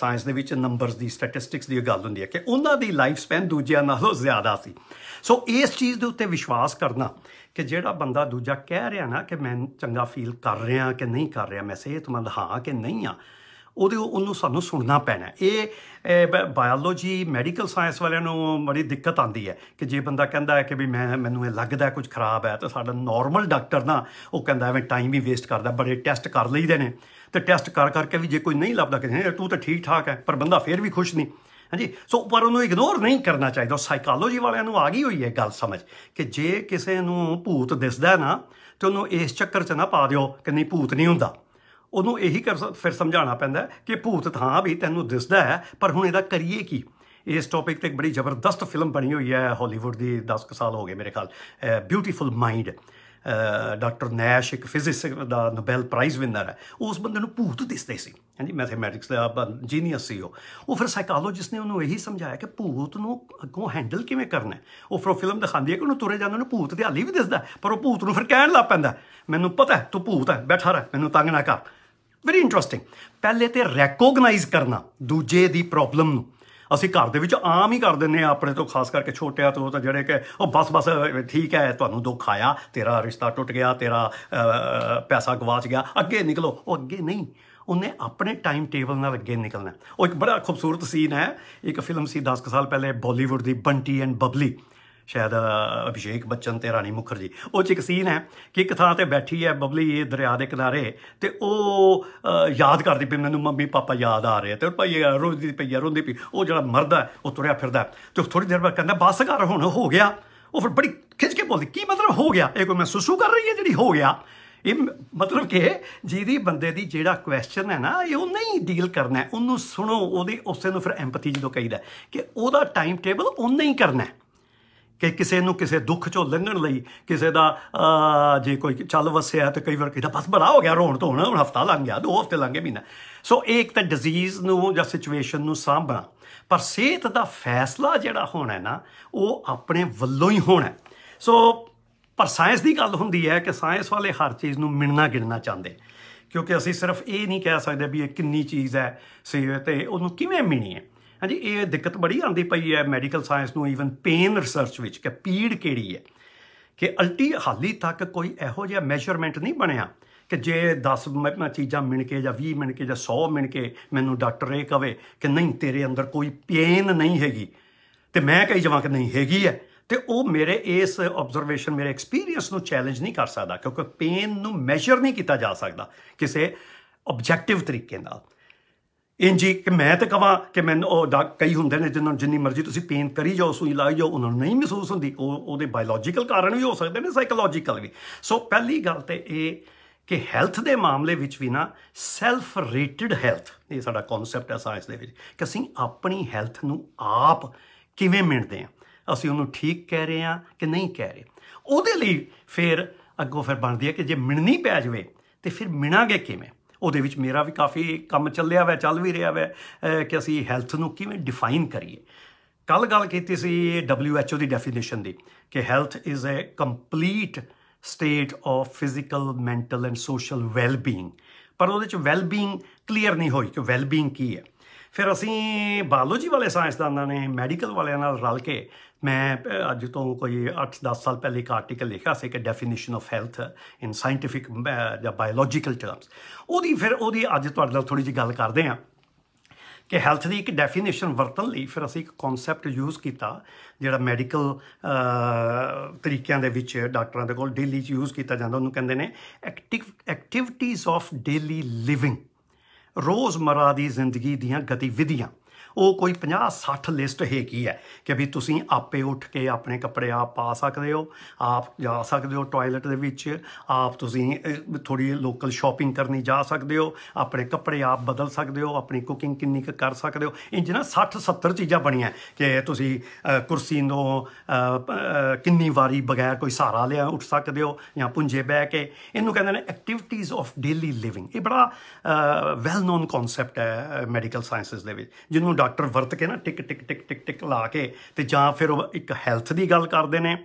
ਸਾਇੰਸ ਦੇ ਵਿੱਚ ਨੰਬਰਸ ਦੀ ਸਟੈਟਿਸਟਿਕਸ ਦੀ ਗੱਲ ਹੁੰਦੀ ਹੈ ਕਿ ਉਹਨਾਂ ਦੀ ਲਾਈਫ ਸਪੈਨ ਦੂਜਿਆਂ ਨਾਲੋਂ ਜ਼ਿਆਦਾ ਸੀ ਸੋ ਇਸ ਚੀਜ਼ ਦੇ ਉੱਤੇ ਵਿਸ਼ਵਾਸ ਕਰਨਾ ਕਿ ਜਿਹੜਾ ਬੰਦਾ ਦੂਜਾ ਕਹਿ ਰਿਹਾ ਨਾ ਕਿ ਮੈਂ ਚੰਗਾ ਫੀਲ ਕਰ ਰਿਹਾ ਕਿ ਨਹੀਂ ਕਰ ਰਿਹਾ ਮੈਂ ਸਿਹਤਮੰਦ ਹਾਂ ਕਿ ਨਹੀਂ ਆ ਉਹਦੇ ਉਹਨੂੰ ਸਾਨੂੰ ਸੁਣਨਾ ਪੈਣਾ ਇਹ ਬਾਇਓਲੋਜੀ ਮੈਡੀਕਲ ਸਾਇੰਸ ਵਾਲਿਆਂ ਨੂੰ ਬੜੀ ਦਿੱਕਤ ਆਉਂਦੀ ਹੈ ਕਿ ਜੇ ਬੰਦਾ ਕਹਿੰਦਾ ਹੈ ਕਿ ਵੀ ਮੈਂ ਮੈਨੂੰ ਇਹ ਲੱਗਦਾ ਕੁਝ ਖਰਾਬ ਹੈ ਤਾਂ ਸਾਡਾ ਨਾਰਮਲ ਡਾਕਟਰ ਨਾ ਉਹ ਕਹਿੰਦਾ ਐਵੇਂ ਟਾਈਮ ਵੀ ਵੇਸਟ ਕਰਦਾ ਬੜੇ ਟੈਸਟ ਕਰ ਲਈਦੇ ਨੇ ਤੇ ਟੈਸਟ ਕਰ ਕਰਕੇ ਵੀ ਜੇ ਕੋਈ ਨਹੀਂ ਲੱਭਦਾ ਕਿ ਤੂੰ ਤਾਂ ਠੀਕ ਠਾਕ ਹੈ ਪਰ ਬੰਦਾ ਫੇਰ ਵੀ ਖੁਸ਼ ਨਹੀਂ ਹਾਂਜੀ ਸੋ ਪਰ ਉਹਨੂੰ ਇਗਨੋਰ ਨਹੀਂ ਕਰਨਾ ਚਾਹੀਦਾ ਸਾਈਕੋਲੋਜੀ ਵਾਲਿਆਂ ਨੂੰ ਆ ਗਈ ਹੋਈ ਹੈ ਗੱਲ ਸਮਝ ਕਿ ਜੇ ਕਿਸੇ ਨੂੰ ਭੂਤ ਦਿਸਦਾ ਨਾ ਤੇ ਉਹਨੂੰ ਇਸ ਚੱਕਰ 'ਚ ਨਾ ਪਾ ਦਿਓ ਕਿ ਨਹੀਂ ਭੂਤ ਨਹੀਂ ਹੁੰਦਾ ਉਹਨੂੰ ਇਹੀ ਫਿਰ ਸਮਝਾਉਣਾ ਪੈਂਦਾ ਕਿ ਭੂਤ ਤਾਂ ਵੀ ਤੈਨੂੰ ਦਿਸਦਾ ਹੈ ਪਰ ਹੁਣ ਇਹਦਾ ਕਰੀਏ ਕੀ ਇਸ ਟੌਪਿਕ ਤੇ ਇੱਕ ਬੜੀ ਜ਼ਬਰਦਸਤ ਫਿਲਮ ਬਣੀ ਹੋਈ ਹੈ ਹਾਲੀਵੁੱਡ ਦੀ 10 ਸਾਲ ਹੋ ਗਏ ਮੇਰੇ ਖਿਆਲ ਬਿਊਟੀਫੁਲ ਮਾਈਂਡ ਡਾਕਟਰ ਨੈਸ਼ ਇੱਕ ਫਿਜ਼ਿਕਸ ਦਾ ਨੋਬੈਲ ਪ੍ਰਾਈਜ਼ ਵਿਨਰ ਹੈ ਉਸ ਬੰਦੇ ਨੂੰ ਭੂਤ ਦਿਸਦੇ ਸੀ ਹਾਂਜੀ ਮੈਥਮੈਟਿਕਸ ਦਾ ਜੀਨੀਅਸ ਸੀ ਉਹ ਫਿਰ ਸਾਈਕੋਲੋਜਿਸਟ ਨੇ ਉਹਨੂੰ ਇਹੀ ਸਮਝਾਇਆ ਕਿ ਭੂਤ ਨੂੰ ਅੱਗੋਂ ਹੈਂਡਲ ਕਿਵੇਂ ਕਰਨਾ ਉਹ ਫਿਰ ਫਿਲਮ ਦਿਖਾਉਂਦੀ ਹੈ ਕਿ ਉਹਨੂੰ ਤੁਰੇ ਜਾਂਦੇ ਨੂੰ ਭੂਤ ਤੇ ਹਾਲੀ ਵੀ ਦਿਸਦਾ ਪਰ ਉਹ ਭੂਤ ਨੂੰ ਫਿਰ ਕਹਿਣ ਲੱਗ ਪੈਂਦਾ ਮੈਨੂੰ ਪਤਾ ਤੂੰ ਭੂਤ ਹੈ ਬੈਠਾ ਰਹਿ ਮੈਨੂੰ ਤੰਗ ਨਾ ਕਰ ਵੈਰੀ ਇੰਟਰਸਟਿੰਗ ਪਹਿਲੇ ਤੇ ਰੈਕੋਗਨਾਈਜ਼ ਕਰਨਾ ਦੂਜੇ ਦੀ ਪ੍ਰੋਬਲਮ ਨੂੰ ਅਸੀਂ ਘਰ ਦੇ ਵਿੱਚ ਆਮ ਹੀ ਕਰ ਦਿੰਨੇ ਆ ਆਪਣੇ ਤੋਂ ਖਾਸ ਕਰਕੇ ਛੋਟਿਆਂ ਤੋਂ ਤਾਂ ਜਿਹੜੇ ਕਿ ਉਹ ਬਸ ਬਸ ਠੀਕ ਹੈ ਤੁਹਾਨੂੰ ਦੁੱਖ ਆਇਆ ਤੇਰਾ ਰਿਸ਼ਤਾ ਟੁੱਟ ਗਿਆ ਤੇਰਾ ਪੈਸਾ ਗਵਾਚ ਗਿਆ ਅੱਗੇ ਨਿਕਲੋ ਉਹ ਅੱਗੇ ਨਹੀਂ ਉਹਨੇ ਆਪਣੇ ਟਾਈਮ ਟੇਬਲ ਨਾਲ ਅੱਗੇ ਨਿਕਲਣਾ ਉਹ ਇੱਕ ਬੜਾ ਖੂਬਸੂਰਤ ਸੀਨ ਹੈ ਇੱਕ ਫਿਲਮ ਸੀ 10 ਸਾਲ ਪਹਿਲੇ ਬਾਲੀਵੁੱਡ ਦੀ ਬੰਟੀ ਐਂਡ ਬਬਲੀ ਸ਼ਾਇਦ ਅਭਿਸ਼ੇਕ ਬੱਚਨ ਤੇ ਰਾਣੀ ਮੁਖਰਜੀ ਉਹ ਚ ਇੱਕ ਸੀਨ ਹੈ ਕਿ ਇੱਕ ਥਾਂ ਤੇ ਬੈਠੀ ਹੈ ਬਬਲੀ ਇਹ ਦਰਿਆ ਦੇ ਕਿਨਾਰੇ ਤੇ ਉਹ ਯਾਦ ਕਰਦੀ ਪਈ ਮੈਨੂੰ ਮੰਮੀ ਪਾਪਾ ਯਾਦ ਆ ਰਹੇ ਤੇ ਉਹ ਰੋਜ਼ ਰੋਂਦੀ ਪਈ ਰੋਂਦੀ ਪਈ ਉਹ ਜਿਹੜਾ ਮਰਦਾ ਉਹ ਤੁਰਿਆ ਫਿਰਦਾ ਤੇ ਥੋੜੀ ਦੇਰ ਬਾਅਦ ਕਹਿੰਦਾ ਬਸ ਕਰ ਹੁਣ ਹੋ ਗਿਆ ਉਹ ਫਿਰ ਬੜੀ ਖਿੱਚ ਕੇ ਬੋਲਦੀ ਕੀ ਮਤਲਬ ਹੋ ਗਿਆ ਇਹ ਕੋਈ ਮੈਂ ਸੁਸੂ ਕਰ ਰਹੀ ਹੈ ਜਿਹੜੀ ਹੋ ਗਿਆ ਇਹ ਮਤਲਬ ਕਿ ਜਿਹਦੀ ਬੰਦੇ ਦੀ ਜਿਹੜਾ ਕੁਐਸਚਨ ਹੈ ਨਾ ਇਹ ਉਹ ਨਹੀਂ ਡੀਲ ਕਰਨਾ ਉਹਨੂੰ ਸੁਣੋ ਉਹਦੇ ਉਸੇ ਨੂੰ ਫਿਰ ਐਮਪੈਥੀ ਜਦੋਂ ਕਹੀਦਾ ਕਿ ਉਹਦਾ ਟਾਈਮ ਟੇਬਲ ਉਹਨੇ ਹੀ ਕਰਨਾ ਕਿ ਕਿਸੇ ਨੂੰ ਕਿਸੇ ਦੁੱਖ ਚੋਂ ਲੰਘਣ ਲਈ ਕਿਸੇ ਦਾ ਜੇ ਕੋਈ ਚੱਲ ਵਸਿਆ ਤੇ ਕਈ ਵਾਰ ਕਿਹਦਾ ਬਸ ਬੜਾ ਹੋ ਗਿਆ ਰੋਣ ਤੋਂ ਹੁਣ ਹਫਤਾ ਲੰਘ ਗਿਆ ਦੋ ਹਫਤੇ ਲੰਘੇ ਮਹੀਨਾ ਸੋ ਇੱਕ ਤਾਂ ਡਿਜ਼ੀਜ਼ ਨੂੰ ਜਾਂ ਸਿਚੁਏਸ਼ਨ ਨੂੰ ਸਾਂਭਣਾ ਪਰ ਸਿਹਤ ਦਾ ਫੈਸਲਾ ਜਿਹੜਾ ਹੋਣਾ ਨਾ ਉਹ ਆਪਣੇ ਵੱਲੋਂ ਹੀ ਹੋਣਾ ਸੋ ਪਰ ਸਾਇੰਸ ਦੀ ਗੱਲ ਹੁੰਦੀ ਹੈ ਕਿ ਸਾਇੰਸ ਵਾਲੇ ਹਰ ਚੀਜ਼ ਨੂੰ ਮਿਣਨਾ ਗਿਣਨਾ ਚਾਹੁੰਦੇ ਕਿਉਂਕਿ ਅਸੀਂ ਸਿਰਫ ਇਹ ਨਹੀਂ ਕਹਿ ਸਕਦੇ ਵੀ ਇਹ ਕਿੰਨੀ ਚੀਜ਼ ਹੈ ਸਿਹਤ ਤੇ ਉਹਨੂੰ ਕਿਵੇਂ ਮਿਣੀ ਹੈ ਹਾਂਜੀ ਇਹ ਦਿੱਕਤ ਬੜੀ ਆਉਂਦੀ ਪਈ ਹੈ ਮੈਡੀਕਲ ਸਾਇੰਸ ਨੂੰ ਇਵਨ ਪੇਨ ਰਿਸਰਚ ਵਿੱਚ ਕਿ ਪੀੜ ਕਿਹੜੀ ਹੈ ਕਿ ਅਲਟੀ ਹਾਲੀ ਤੱਕ ਕੋਈ ਇਹੋ ਜਿਹਾ ਮੈਜ਼ਰਮੈਂਟ ਨਹੀਂ ਬਣਿਆ ਕਿ ਜੇ 10 ਚੀਜ਼ਾਂ ਮਿਣ ਕੇ ਜਾਂ 20 ਮਿਣ ਕੇ ਜਾਂ 100 ਮਿਣ ਕੇ ਮੈਨੂੰ ਡਾਕਟਰ ਇਹ ਕਵੇ ਕਿ ਨਹੀਂ ਤੇਰੇ ਅੰਦਰ ਕੋਈ ਪੇਨ ਨਹੀਂ ਹੈਗੀ ਤੇ ਮੈਂ ਕਹੀ ਜਾਵਾਂ ਕਿ ਨਹੀਂ ਹੈਗੀ ਹੈ ਤੇ ਉਹ ਮੇਰੇ ਇਸ ਆਬਜ਼ਰਵੇਸ਼ਨ ਮੇਰੇ ਐਕਸਪੀਰੀਅੰਸ ਨੂੰ ਚੈਲੰਜ ਨਹੀਂ ਕਰ ਸਕਦਾ ਕਿਉਂਕਿ ਪੇਨ ਨੂੰ ਮੈਜ਼ਰ ਨਹੀਂ ਕੀਤਾ ਜਾ ਸਕਦਾ ਕਿਸੇ ਆਬਜੈਕਟਿਵ ਤਰੀਕੇ ਨਾਲ ਇੰਜੀ ਕਿ ਮੈਂ ਤੇ ਕਵਾਂ ਕਿ ਮੈਨੂੰ ਉਹ ਕਈ ਹੁੰਦੇ ਨੇ ਜਿਨ੍ਹਾਂ ਜਿੰਨੀ ਮਰਜ਼ੀ ਤੁਸੀਂ ਪੇਨ ਕਰੀ ਜਾਓ ਸੂਈ ਲਾਈ ਜਾਓ ਉਹਨਾਂ ਨੂੰ ਨਹੀਂ ਮਹਿਸੂਸ ਹੁੰਦੀ ਉਹ ਉਹਦੇ ਬਾਇਓਲੋਜੀਕਲ ਕਾਰਨ ਵੀ ਹੋ ਸਕਦੇ ਨੇ ਸਾਈਕੋਲੋਜੀਕਲ ਵੀ ਸੋ ਪਹਿਲੀ ਗੱਲ ਤੇ ਇਹ ਕਿ ਹੈਲਥ ਦੇ ਮਾਮਲੇ ਵਿੱਚ ਵੀ ਨਾ ਸੈਲਫ ਰੇਟਡ ਹੈਲਥ ਇਹ ਸਾਡਾ ਕਨਸੈਪਟ ਹੈ ਸਾਇੰਸ ਦੇ ਵਿੱਚ ਕਿ ਅਸੀਂ ਆਪਣੀ ਹੈਲਥ ਨੂੰ ਆਪ ਕਿਵੇਂ ਮਿਣਦੇ ਹਾਂ ਅਸੀਂ ਉਹਨੂੰ ਠੀਕ ਕਹਿ ਰਹੇ ਹਾਂ ਕਿ ਨਹੀਂ ਕਹਿ ਰਹੇ ਉਹਦੇ ਲਈ ਫਿਰ ਅੱਗੋਂ ਫਿਰ ਬਣਦੀ ਹੈ ਕਿ ਜੇ ਮਿਣਨੀ ਪੈ ਜਾਵੇ ਤੇ ਫਿਰ ਮਿਣਾਗੇ ਕਿਵੇਂ ਉਹਦੇ ਵਿੱਚ ਮੇਰਾ ਵੀ ਕਾਫੀ ਕੰਮ ਚੱਲਿਆ ਹੋਇਆ ਚੱਲ ਵੀ ਰਿਹਾ ਹੋਇਆ ਕਿ ਅਸੀਂ ਹੈਲਥ ਨੂੰ ਕਿਵੇਂ ਡਿਫਾਈਨ ਕਰੀਏ ਕੱਲ ਗੱਲ ਕੀਤੀ ਸੀ WHO ਦੀ ਡੈਫੀਨੇਸ਼ਨ ਦੀ ਕਿ health is a complete state of physical mental and social well being ਪਰ ਉਹਦੇ ਚ ਵੈਲ ਬੀਇੰਗ ਕਲੀਅਰ ਨਹੀਂ ਹੋਈ ਕਿ ਵੈਲ ਬੀਇੰਗ ਕੀ ਹੈ ਫਿਰ ਅਸੀਂ ਬਾਇਓਲੋਜੀ ਵਾਲੇ ਸਾਇੰਸਦਾਨਾਂ ਨੇ ਮੈਡੀਕਲ ਵਾਲਿਆਂ ਨਾਲ ਰਲ ਕੇ ਮੈਂ ਅੱਜ ਤੋਂ ਕੋਈ 8-10 ਸਾਲ ਪਹਿਲੇ ਇੱਕ ਆਰਟੀਕਲ ਲਿਖਿਆ ਸੀ ਕਿ definition of health in scientific ਜਾਂ ਬਾਇਓਲੋਜੀਕਲ ਟਰਮਸ ਉਹਦੀ ਫਿਰ ਉਹਦੀ ਅੱਜ ਤੁਹਾਡੇ ਨਾਲ ਥੋੜੀ ਜਿਹੀ ਗੱਲ ਕਰਦੇ ਹਾਂ ਕਿ ਹੈਲਥ ਦੀ ਇੱਕ ਡੈਫੀਨੇਸ਼ਨ ਵਰਤਣ ਲਈ ਫਿਰ ਅਸੀਂ ਇੱਕ ਕਨਸੈਪਟ ਯੂਜ਼ ਕੀਤਾ ਜਿਹੜਾ ਮੈਡੀਕਲ ਤਰੀਕਿਆਂ ਦੇ ਵਿੱਚ ਡਾਕਟਰਾਂ ਦੇ ਕੋਲ ਡੇਲੀ ਚ ਯੂਜ਼ ਕੀਤਾ ਜਾਂਦਾ ਉਹਨੂੰ ਕਹਿੰਦੇ ਨੇ active activities of daily living ਰੋਜ਼ਮਰਾ ਦੀ ਜ਼ਿੰਦਗੀ ਦੀਆਂ ਗਤੀਵਿਧੀਆਂ ਉਹ ਕੋਈ 50 60 ਲਿਸਟ ਹੈ ਕੀ ਹੈ ਕਿ ਵੀ ਤੁਸੀਂ ਆਪੇ ਉੱਠ ਕੇ ਆਪਣੇ ਕੱਪੜੇ ਆਪ ਪਾ ਸਕਦੇ ਹੋ ਆਪ ਜਾ ਸਕਦੇ ਹੋ ਟਾਇਲਟ ਦੇ ਵਿੱਚ ਆਪ ਤੁਸੀਂ ਥੋੜੀ ਲੋਕਲ ਸ਼ਾਪਿੰਗ ਕਰਨੀ ਜਾ ਸਕਦੇ ਹੋ ਆਪਣੇ ਕੱਪੜੇ ਆਪ ਬਦਲ ਸਕਦੇ ਹੋ ਆਪਣੀ ਕੁਕਿੰਗ ਕਿੰਨੀ ਕੁ ਕਰ ਸਕਦੇ ਹੋ ਇੰਜ ਨਾ 60 70 ਚੀਜ਼ਾਂ ਬਣੀਆਂ ਕਿ ਤੁਸੀਂ ਕੁਰਸੀ ਨੂੰ ਕਿੰਨੀ ਵਾਰੀ ਬਗੈਰ ਕੋਈ ਸਹਾਰਾ ਲਿਆ ਉੱਠ ਸਕਦੇ ਹੋ ਜਾਂ ਪੁੰਜੇ ਬਹਿ ਕੇ ਇਹਨੂੰ ਕਹਿੰਦੇ ਨੇ ਐਕਟੀਵਿਟੀਜ਼ ਆਫ ਡੇਲੀ ਲਿਵਿੰਗ ਇਹ ਬੜਾ ਵੈਲ ਨੋਨ ਕਨਸੈਪਟ ਹੈ ਮੈਡੀਕਲ ਸਾਇੰਸਸ ਦੇ ਵਿੱਚ ਜਿਹਨੂੰ ਡਾਕਟਰ ਵਰਤ ਕੇ ਨਾ ਟਿਕ ਟਿਕ ਟਿਕ ਟਿਕ ਟਿਕ ਲਾ ਕੇ ਤੇ ਜਾਂ ਫਿਰ ਇੱਕ ਹੈਲਥ ਦੀ ਗੱਲ ਕਰਦੇ ਨੇ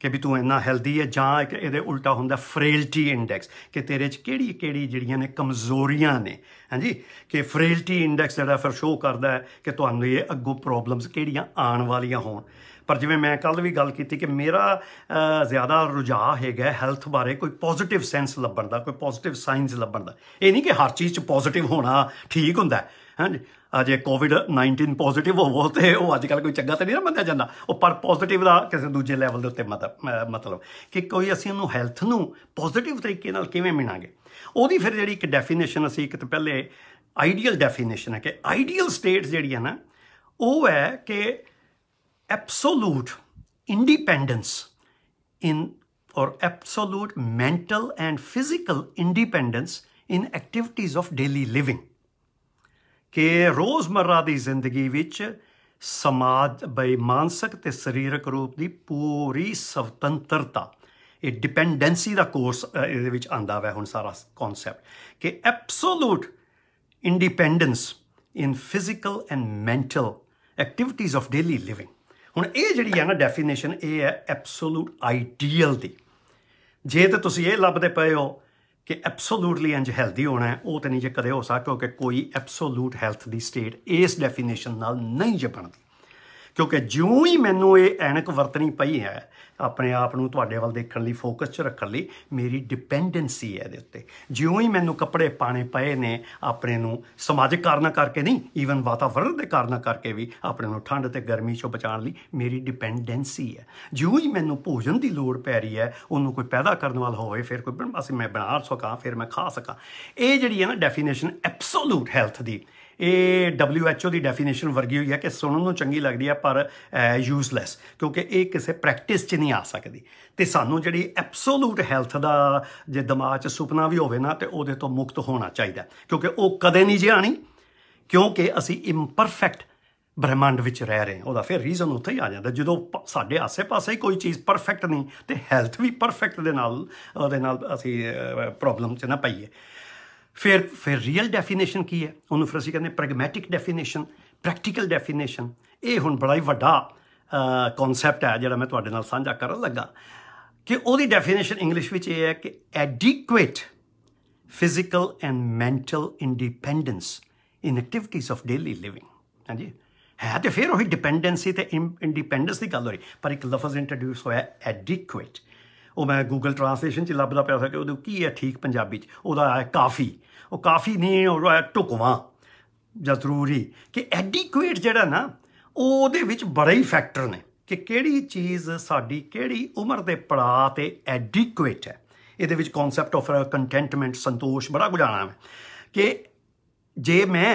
ਕਿ ਵੀ ਤੂੰ ਇੰਨਾ ਹੈਲਦੀ ਹੈ ਜਾਂ ਇੱਕ ਇਹਦੇ ਉਲਟਾ ਹੁੰਦਾ ਫਰੇਲਟੀ ਇੰਡੈਕਸ ਕਿ ਤੇਰੇ 'ਚ ਕਿਹੜੀ ਕਿਹੜੀ ਜਿਹੜੀਆਂ ਨੇ ਕਮਜ਼ੋਰੀਆਂ ਨੇ ਹਾਂਜੀ ਕਿ ਫਰੇਲਟੀ ਇੰਡੈਕਸ ਜਿਹੜਾ ਫਿਰ ਸ਼ੋਅ ਕਰਦਾ ਹੈ ਕਿ ਤੁਹਾਨੂੰ ਇਹ ਅੱਗੋਂ ਪ੍ਰੋਬਲਮਸ ਕਿਹੜੀਆਂ ਆਉਣ ਵਾਲੀਆਂ ਹੋਣ ਪਰ ਜਿਵੇਂ ਮੈਂ ਕੱਲ ਵੀ ਗੱਲ ਕੀਤੀ ਕਿ ਮੇਰਾ ਜ਼ਿਆਦਾ ਰੁਝਾਅ ਹੈਗਾ ਹੈਲਥ ਬਾਰੇ ਕੋਈ ਪੋਜ਼ਿਟਿਵ ਸੈਂਸ ਲੱਭਣ ਦਾ ਕੋਈ ਪੋਜ਼ਿਟਿਵ ਸਾਈਨਸ ਲੱਭਣ ਦਾ ਇਹ ਨਹੀਂ ਕਿ ਹਰ ਚੀਜ਼ 'ਚ ਪੋਜ਼ਿਟਿਵ ਹੋਣਾ ਠੀਕ ਹੁੰਦਾ ਹਾਂਜੀ ਜੇ ਕੋਵਿਡ-19 ਪੋਜ਼ਿਟਿਵ ਹੋਵੋ ਤੇ ਉਹ ਅੱਜ ਕੱਲ ਕੋਈ ਚੰਗਾ ਤਾਂ ਨਹੀਂ ਨਾ ਮੰਨਿਆ ਜਾਂਦਾ ਉਹ ਪਰ ਪੋਜ਼ਿਟਿਵ ਦਾ ਕਿਸੇ ਦੂਜੇ ਲੈਵਲ ਦੇ ਉੱਤੇ ਮਤਲਬ ਕਿ ਕੋਈ ਅਸੀਂ ਉਹਨੂੰ ਹੈਲਥ ਨੂੰ ਪੋਜ਼ਿਟਿਵ ਤਰੀਕੇ ਨਾਲ ਕਿਵੇਂ ਮਿਣਾਂਗੇ ਉਹਦੀ ਫਿਰ ਜਿਹੜੀ ਇੱਕ ਡੈਫੀਨੇਸ਼ਨ ਅਸੀਂ ਇੱਕ ਤੋਂ ਪਹਿਲੇ ਆਈਡੀਅਲ ਡੈਫੀਨੇਸ਼ਨ ਹੈ ਕਿ ਆਈਡੀਅਲ ਸਟੇਟ ਜਿਹੜੀ ਹੈ ਨਾ ਉਹ ਹੈ ਕਿ absolute independence in or absolute mental and physical independence in ਐਕਟੀਵਿਟੀਆਂ ਆਫ ਡੇਲੀ ਲਿਵਿੰਗ ਕਿ ਰੋਜ਼ਮਰਰਾ ਦੀ ਜ਼ਿੰਦਗੀ ਵਿੱਚ ਸਮਾਜ ਬਈ ਮਾਨਸਿਕ ਤੇ ਸਰੀਰਕ ਰੂਪ ਦੀ ਪੂਰੀ ਸੁਤੰਤਰਤਾ ਇਹ ਡਿਪੈਂਡੈਂਸੀ ਦਾ ਕੋਰਸ ਇਹਦੇ ਵਿੱਚ ਆਂਦਾ ਹੈ ਹੁਣ ਸਾਰਾ ਕਨਸੈਪਟ ਕਿ absolute independence in physical and mental activities of daily living ਹੁਣ ਇਹ ਜਿਹੜੀ ਹੈ ਨਾ ਡੈਫੀਨੇਸ਼ਨ ਇਹ ਹੈ ਐਬਸੋਲੂਟ ਆਈਡੀਅਲ ਦੀ ਜੇ ਤੇ ਤੁਸੀਂ ਇਹ ਲੱਭਦੇ ਪਏ ਹੋ ਕਿ ਐਬਸੋਲੂਟਲੀ ਇੰਜ ਹੈਲਦੀ ਹੋਣਾ ਹੈ ਉਹ ਤਾਂ ਨਹੀਂ ਜੇ ਕਦੇ ਹੋ ਸਕਦਾ ਕਿਉਂਕਿ ਕੋਈ ਐਬਸੋਲੂਟ ਹੈਲਥ ਦੀ ਸਟੇਟ ਇਸ ਡੈਫੀਨੇਸ਼ਨ ਨਾਲ ਨਹੀਂ ਜੇ ਬਣਦੀ ਕਿਉਂਕਿ ਜਿਉਂ ਹੀ ਮੈਨੂੰ ਇਹ ਐਨਕ ਵਰਤਣੀ ਪਈ ਹੈ ਆਪਣੇ ਆਪ ਨੂੰ ਤੁਹਾਡੇ ਵੱਲ ਦੇਖਣ ਲਈ ਫੋਕਸ 'ਚ ਰੱਖਣ ਲਈ ਮੇਰੀ ਡਿਪੈਂਡੈਂਸੀ ਹੈ ਇਹਦੇ ਉੱਤੇ ਜਿਉਂ ਹੀ ਮੈਨੂੰ ਕੱਪੜੇ ਪਾਣੇ ਪਏ ਨੇ ਆਪਣੇ ਨੂੰ ਸਮਾਜਿਕ ਕਾਰਨਾਂ ਕਰਕੇ ਨਹੀਂ ਈਵਨ ਵਾਤਾਵਰਣ ਦੇ ਕਾਰਨਾਂ ਕਰਕੇ ਵੀ ਆਪਣੇ ਨੂੰ ਠੰਡ ਤੇ ਗਰਮੀ 'ਚੋਂ ਬਚਾਉਣ ਲਈ ਮੇਰੀ ਡਿਪੈਂਡੈਂਸੀ ਹੈ ਜਿਉਂ ਹੀ ਮੈਨੂੰ ਭੋਜਨ ਦੀ ਲੋੜ ਪੈ ਰਹੀ ਹੈ ਉਹਨੂੰ ਕੋਈ ਪੈਦਾ ਕਰਨ ਵਾਲਾ ਹੋਵੇ ਫਿਰ ਕੋਈ ਅਸੀਂ ਮੈਂ ਬਣਾ ਸਕਾਂ ਫਿਰ ਮੈਂ ਖਾ ਸਕਾਂ ਇਹ ਜਿਹੜੀ ਹੈ ਨਾ ਡੈਫੀਨੇਸ਼ਨ ਐਬਸੋਲੂਟ ਹੈਲਥ ਦੀ ਇਹ WHO ਦੀ ਡੈਫੀਨੇਸ਼ਨ ਵਰਗੀ ਹੋਈ ਹੈ ਕਿ ਸੁਣਨ ਨੂੰ ਚੰਗੀ ਲੱਗਦੀ ਹੈ ਪਰ ਯੂਸਲੈਸ ਕਿਉਂਕਿ ਇਹ ਕਿਸੇ ਪ੍ਰੈਕਟਿਸ 'ਚ ਨਹੀਂ ਆ ਸਕਦੀ ਤੇ ਸਾਨੂੰ ਜਿਹੜੀ ਐਬਸੋਲੂਟ ਹੈਲਥ ਦਾ ਜੇ ਦਿਮਾਗ 'ਚ ਸੁਪਨਾ ਵੀ ਹੋਵੇ ਨਾ ਤੇ ਉਹਦੇ ਤੋਂ ਮੁਕਤ ਹੋਣਾ ਚਾਹੀਦਾ ਕਿਉਂਕਿ ਉਹ ਕਦੇ ਨਹੀਂ ਜਿਆਣੀ ਕਿਉਂਕਿ ਅਸੀਂ ਇੰਪਰਫੈਕਟ ਬ੍ਰਹਿਮੰਡ ਵਿੱਚ ਰਹਿ ਰਹੇ ਹਾਂ ਉਹਦਾ ਫਿਰ ਰੀਜ਼ਨ ਉੱਥੇ ਹੀ ਆ ਜਾਂਦਾ ਜਦੋਂ ਸਾਡੇ ਆਸੇ-ਪਾਸੇ ਹੀ ਕੋਈ ਚੀਜ਼ ਪਰਫੈਕਟ ਨਹੀਂ ਤੇ ਹੈਲਥ ਵੀ ਪਰਫੈਕਟ ਦੇ ਨਾਲ ਉਹਦੇ ਨਾਲ ਅਸੀਂ ਪ੍ਰੋਬਲਮ 'ਚ ਨਾ ਪਈਏ ਫਿਰ ਫਿਰ ਰੀਅਲ ਡੈਫੀਨੇਸ਼ਨ ਕੀ ਹੈ ਉਹਨੂੰ ਫਿਰ ਅਸੀਂ ਕਹਿੰਦੇ ਪ੍ਰੈਗਮੈਟਿਕ ਡੈਫੀਨੇਸ਼ਨ ਪ੍ਰੈਕਟੀਕਲ ਡੈਫੀਨੇਸ਼ਨ ਇਹ ਹੁਣ ਬੜਾ ਹੀ ਵੱਡਾ ਕਨਸੈਪਟ ਹੈ ਜਿਹੜਾ ਮੈਂ ਤੁਹਾਡੇ ਨਾਲ ਸਾਂਝਾ ਕਰਨ ਲੱਗਾ ਕਿ ਉਹਦੀ ਡੈਫੀਨੇਸ਼ਨ ਇੰਗਲਿਸ਼ ਵਿੱਚ ਇਹ ਹੈ ਕਿ adequate physical and mental independence in activities of daily living ਹਾਂਜੀ ਹੈ ਤੇ ਫਿਰ ਹੀ ਡਿਪੈਂਡੈਂਸੀ ਤੇ ਇੰਡੀਪੈਂਡੈਂਸ ਦੀ ਗੱਲ ਹੋ ਰਹੀ ਪਰ ਇੱਕ ਲਫ਼ਜ਼ ਇੰਟਰੋਡਿਊਸ ਹੋਇਆ ਐਡਿਕੁਏਟ ਉਹ ਮੈਂ ਗੂਗਲ ਟ੍ਰਾਂਸਲੇਸ਼ਨ 'ਚ ਲੱਭਦਾ ਪਿਆ ਸੀ ਕਿ ਉਹਦੇ ਕੀ ਹੈ ਠੀਕ ਪੰਜਾਬੀ 'ਚ ਉਹਦਾ ਹੈ ਕਾਫੀ ਉਹ ਕਾਫੀ ਨਹੀਂ ਉਹ ਹੈ ਟੁਕਵਾ ਜਾਂ ਜ਼ਰੂਰੀ ਕਿ ਐਡਿਕੁਏਟ ਜਿਹੜਾ ਨਾ ਉਹਦੇ ਵਿੱਚ ਬੜਾ ਹੀ ਫੈਕਟਰ ਨੇ ਕਿ ਕਿਹੜੀ ਚੀਜ਼ ਸਾਡੀ ਕਿਹੜੀ ਉਮਰ ਦੇ ਪੜਾਅ ਤੇ ਐਡਿਕੁਏਟ ਹੈ ਇਹਦੇ ਵਿੱਚ ਕਨਸੈਪਟ ਆਫ ਕੰਟੈਂਟਮੈਂਟ ਸੰਤੋਸ਼ ਬੜਾ ਗੁਜਾਣਾ ਹੈ ਕਿ ਜੇ ਮੈਂ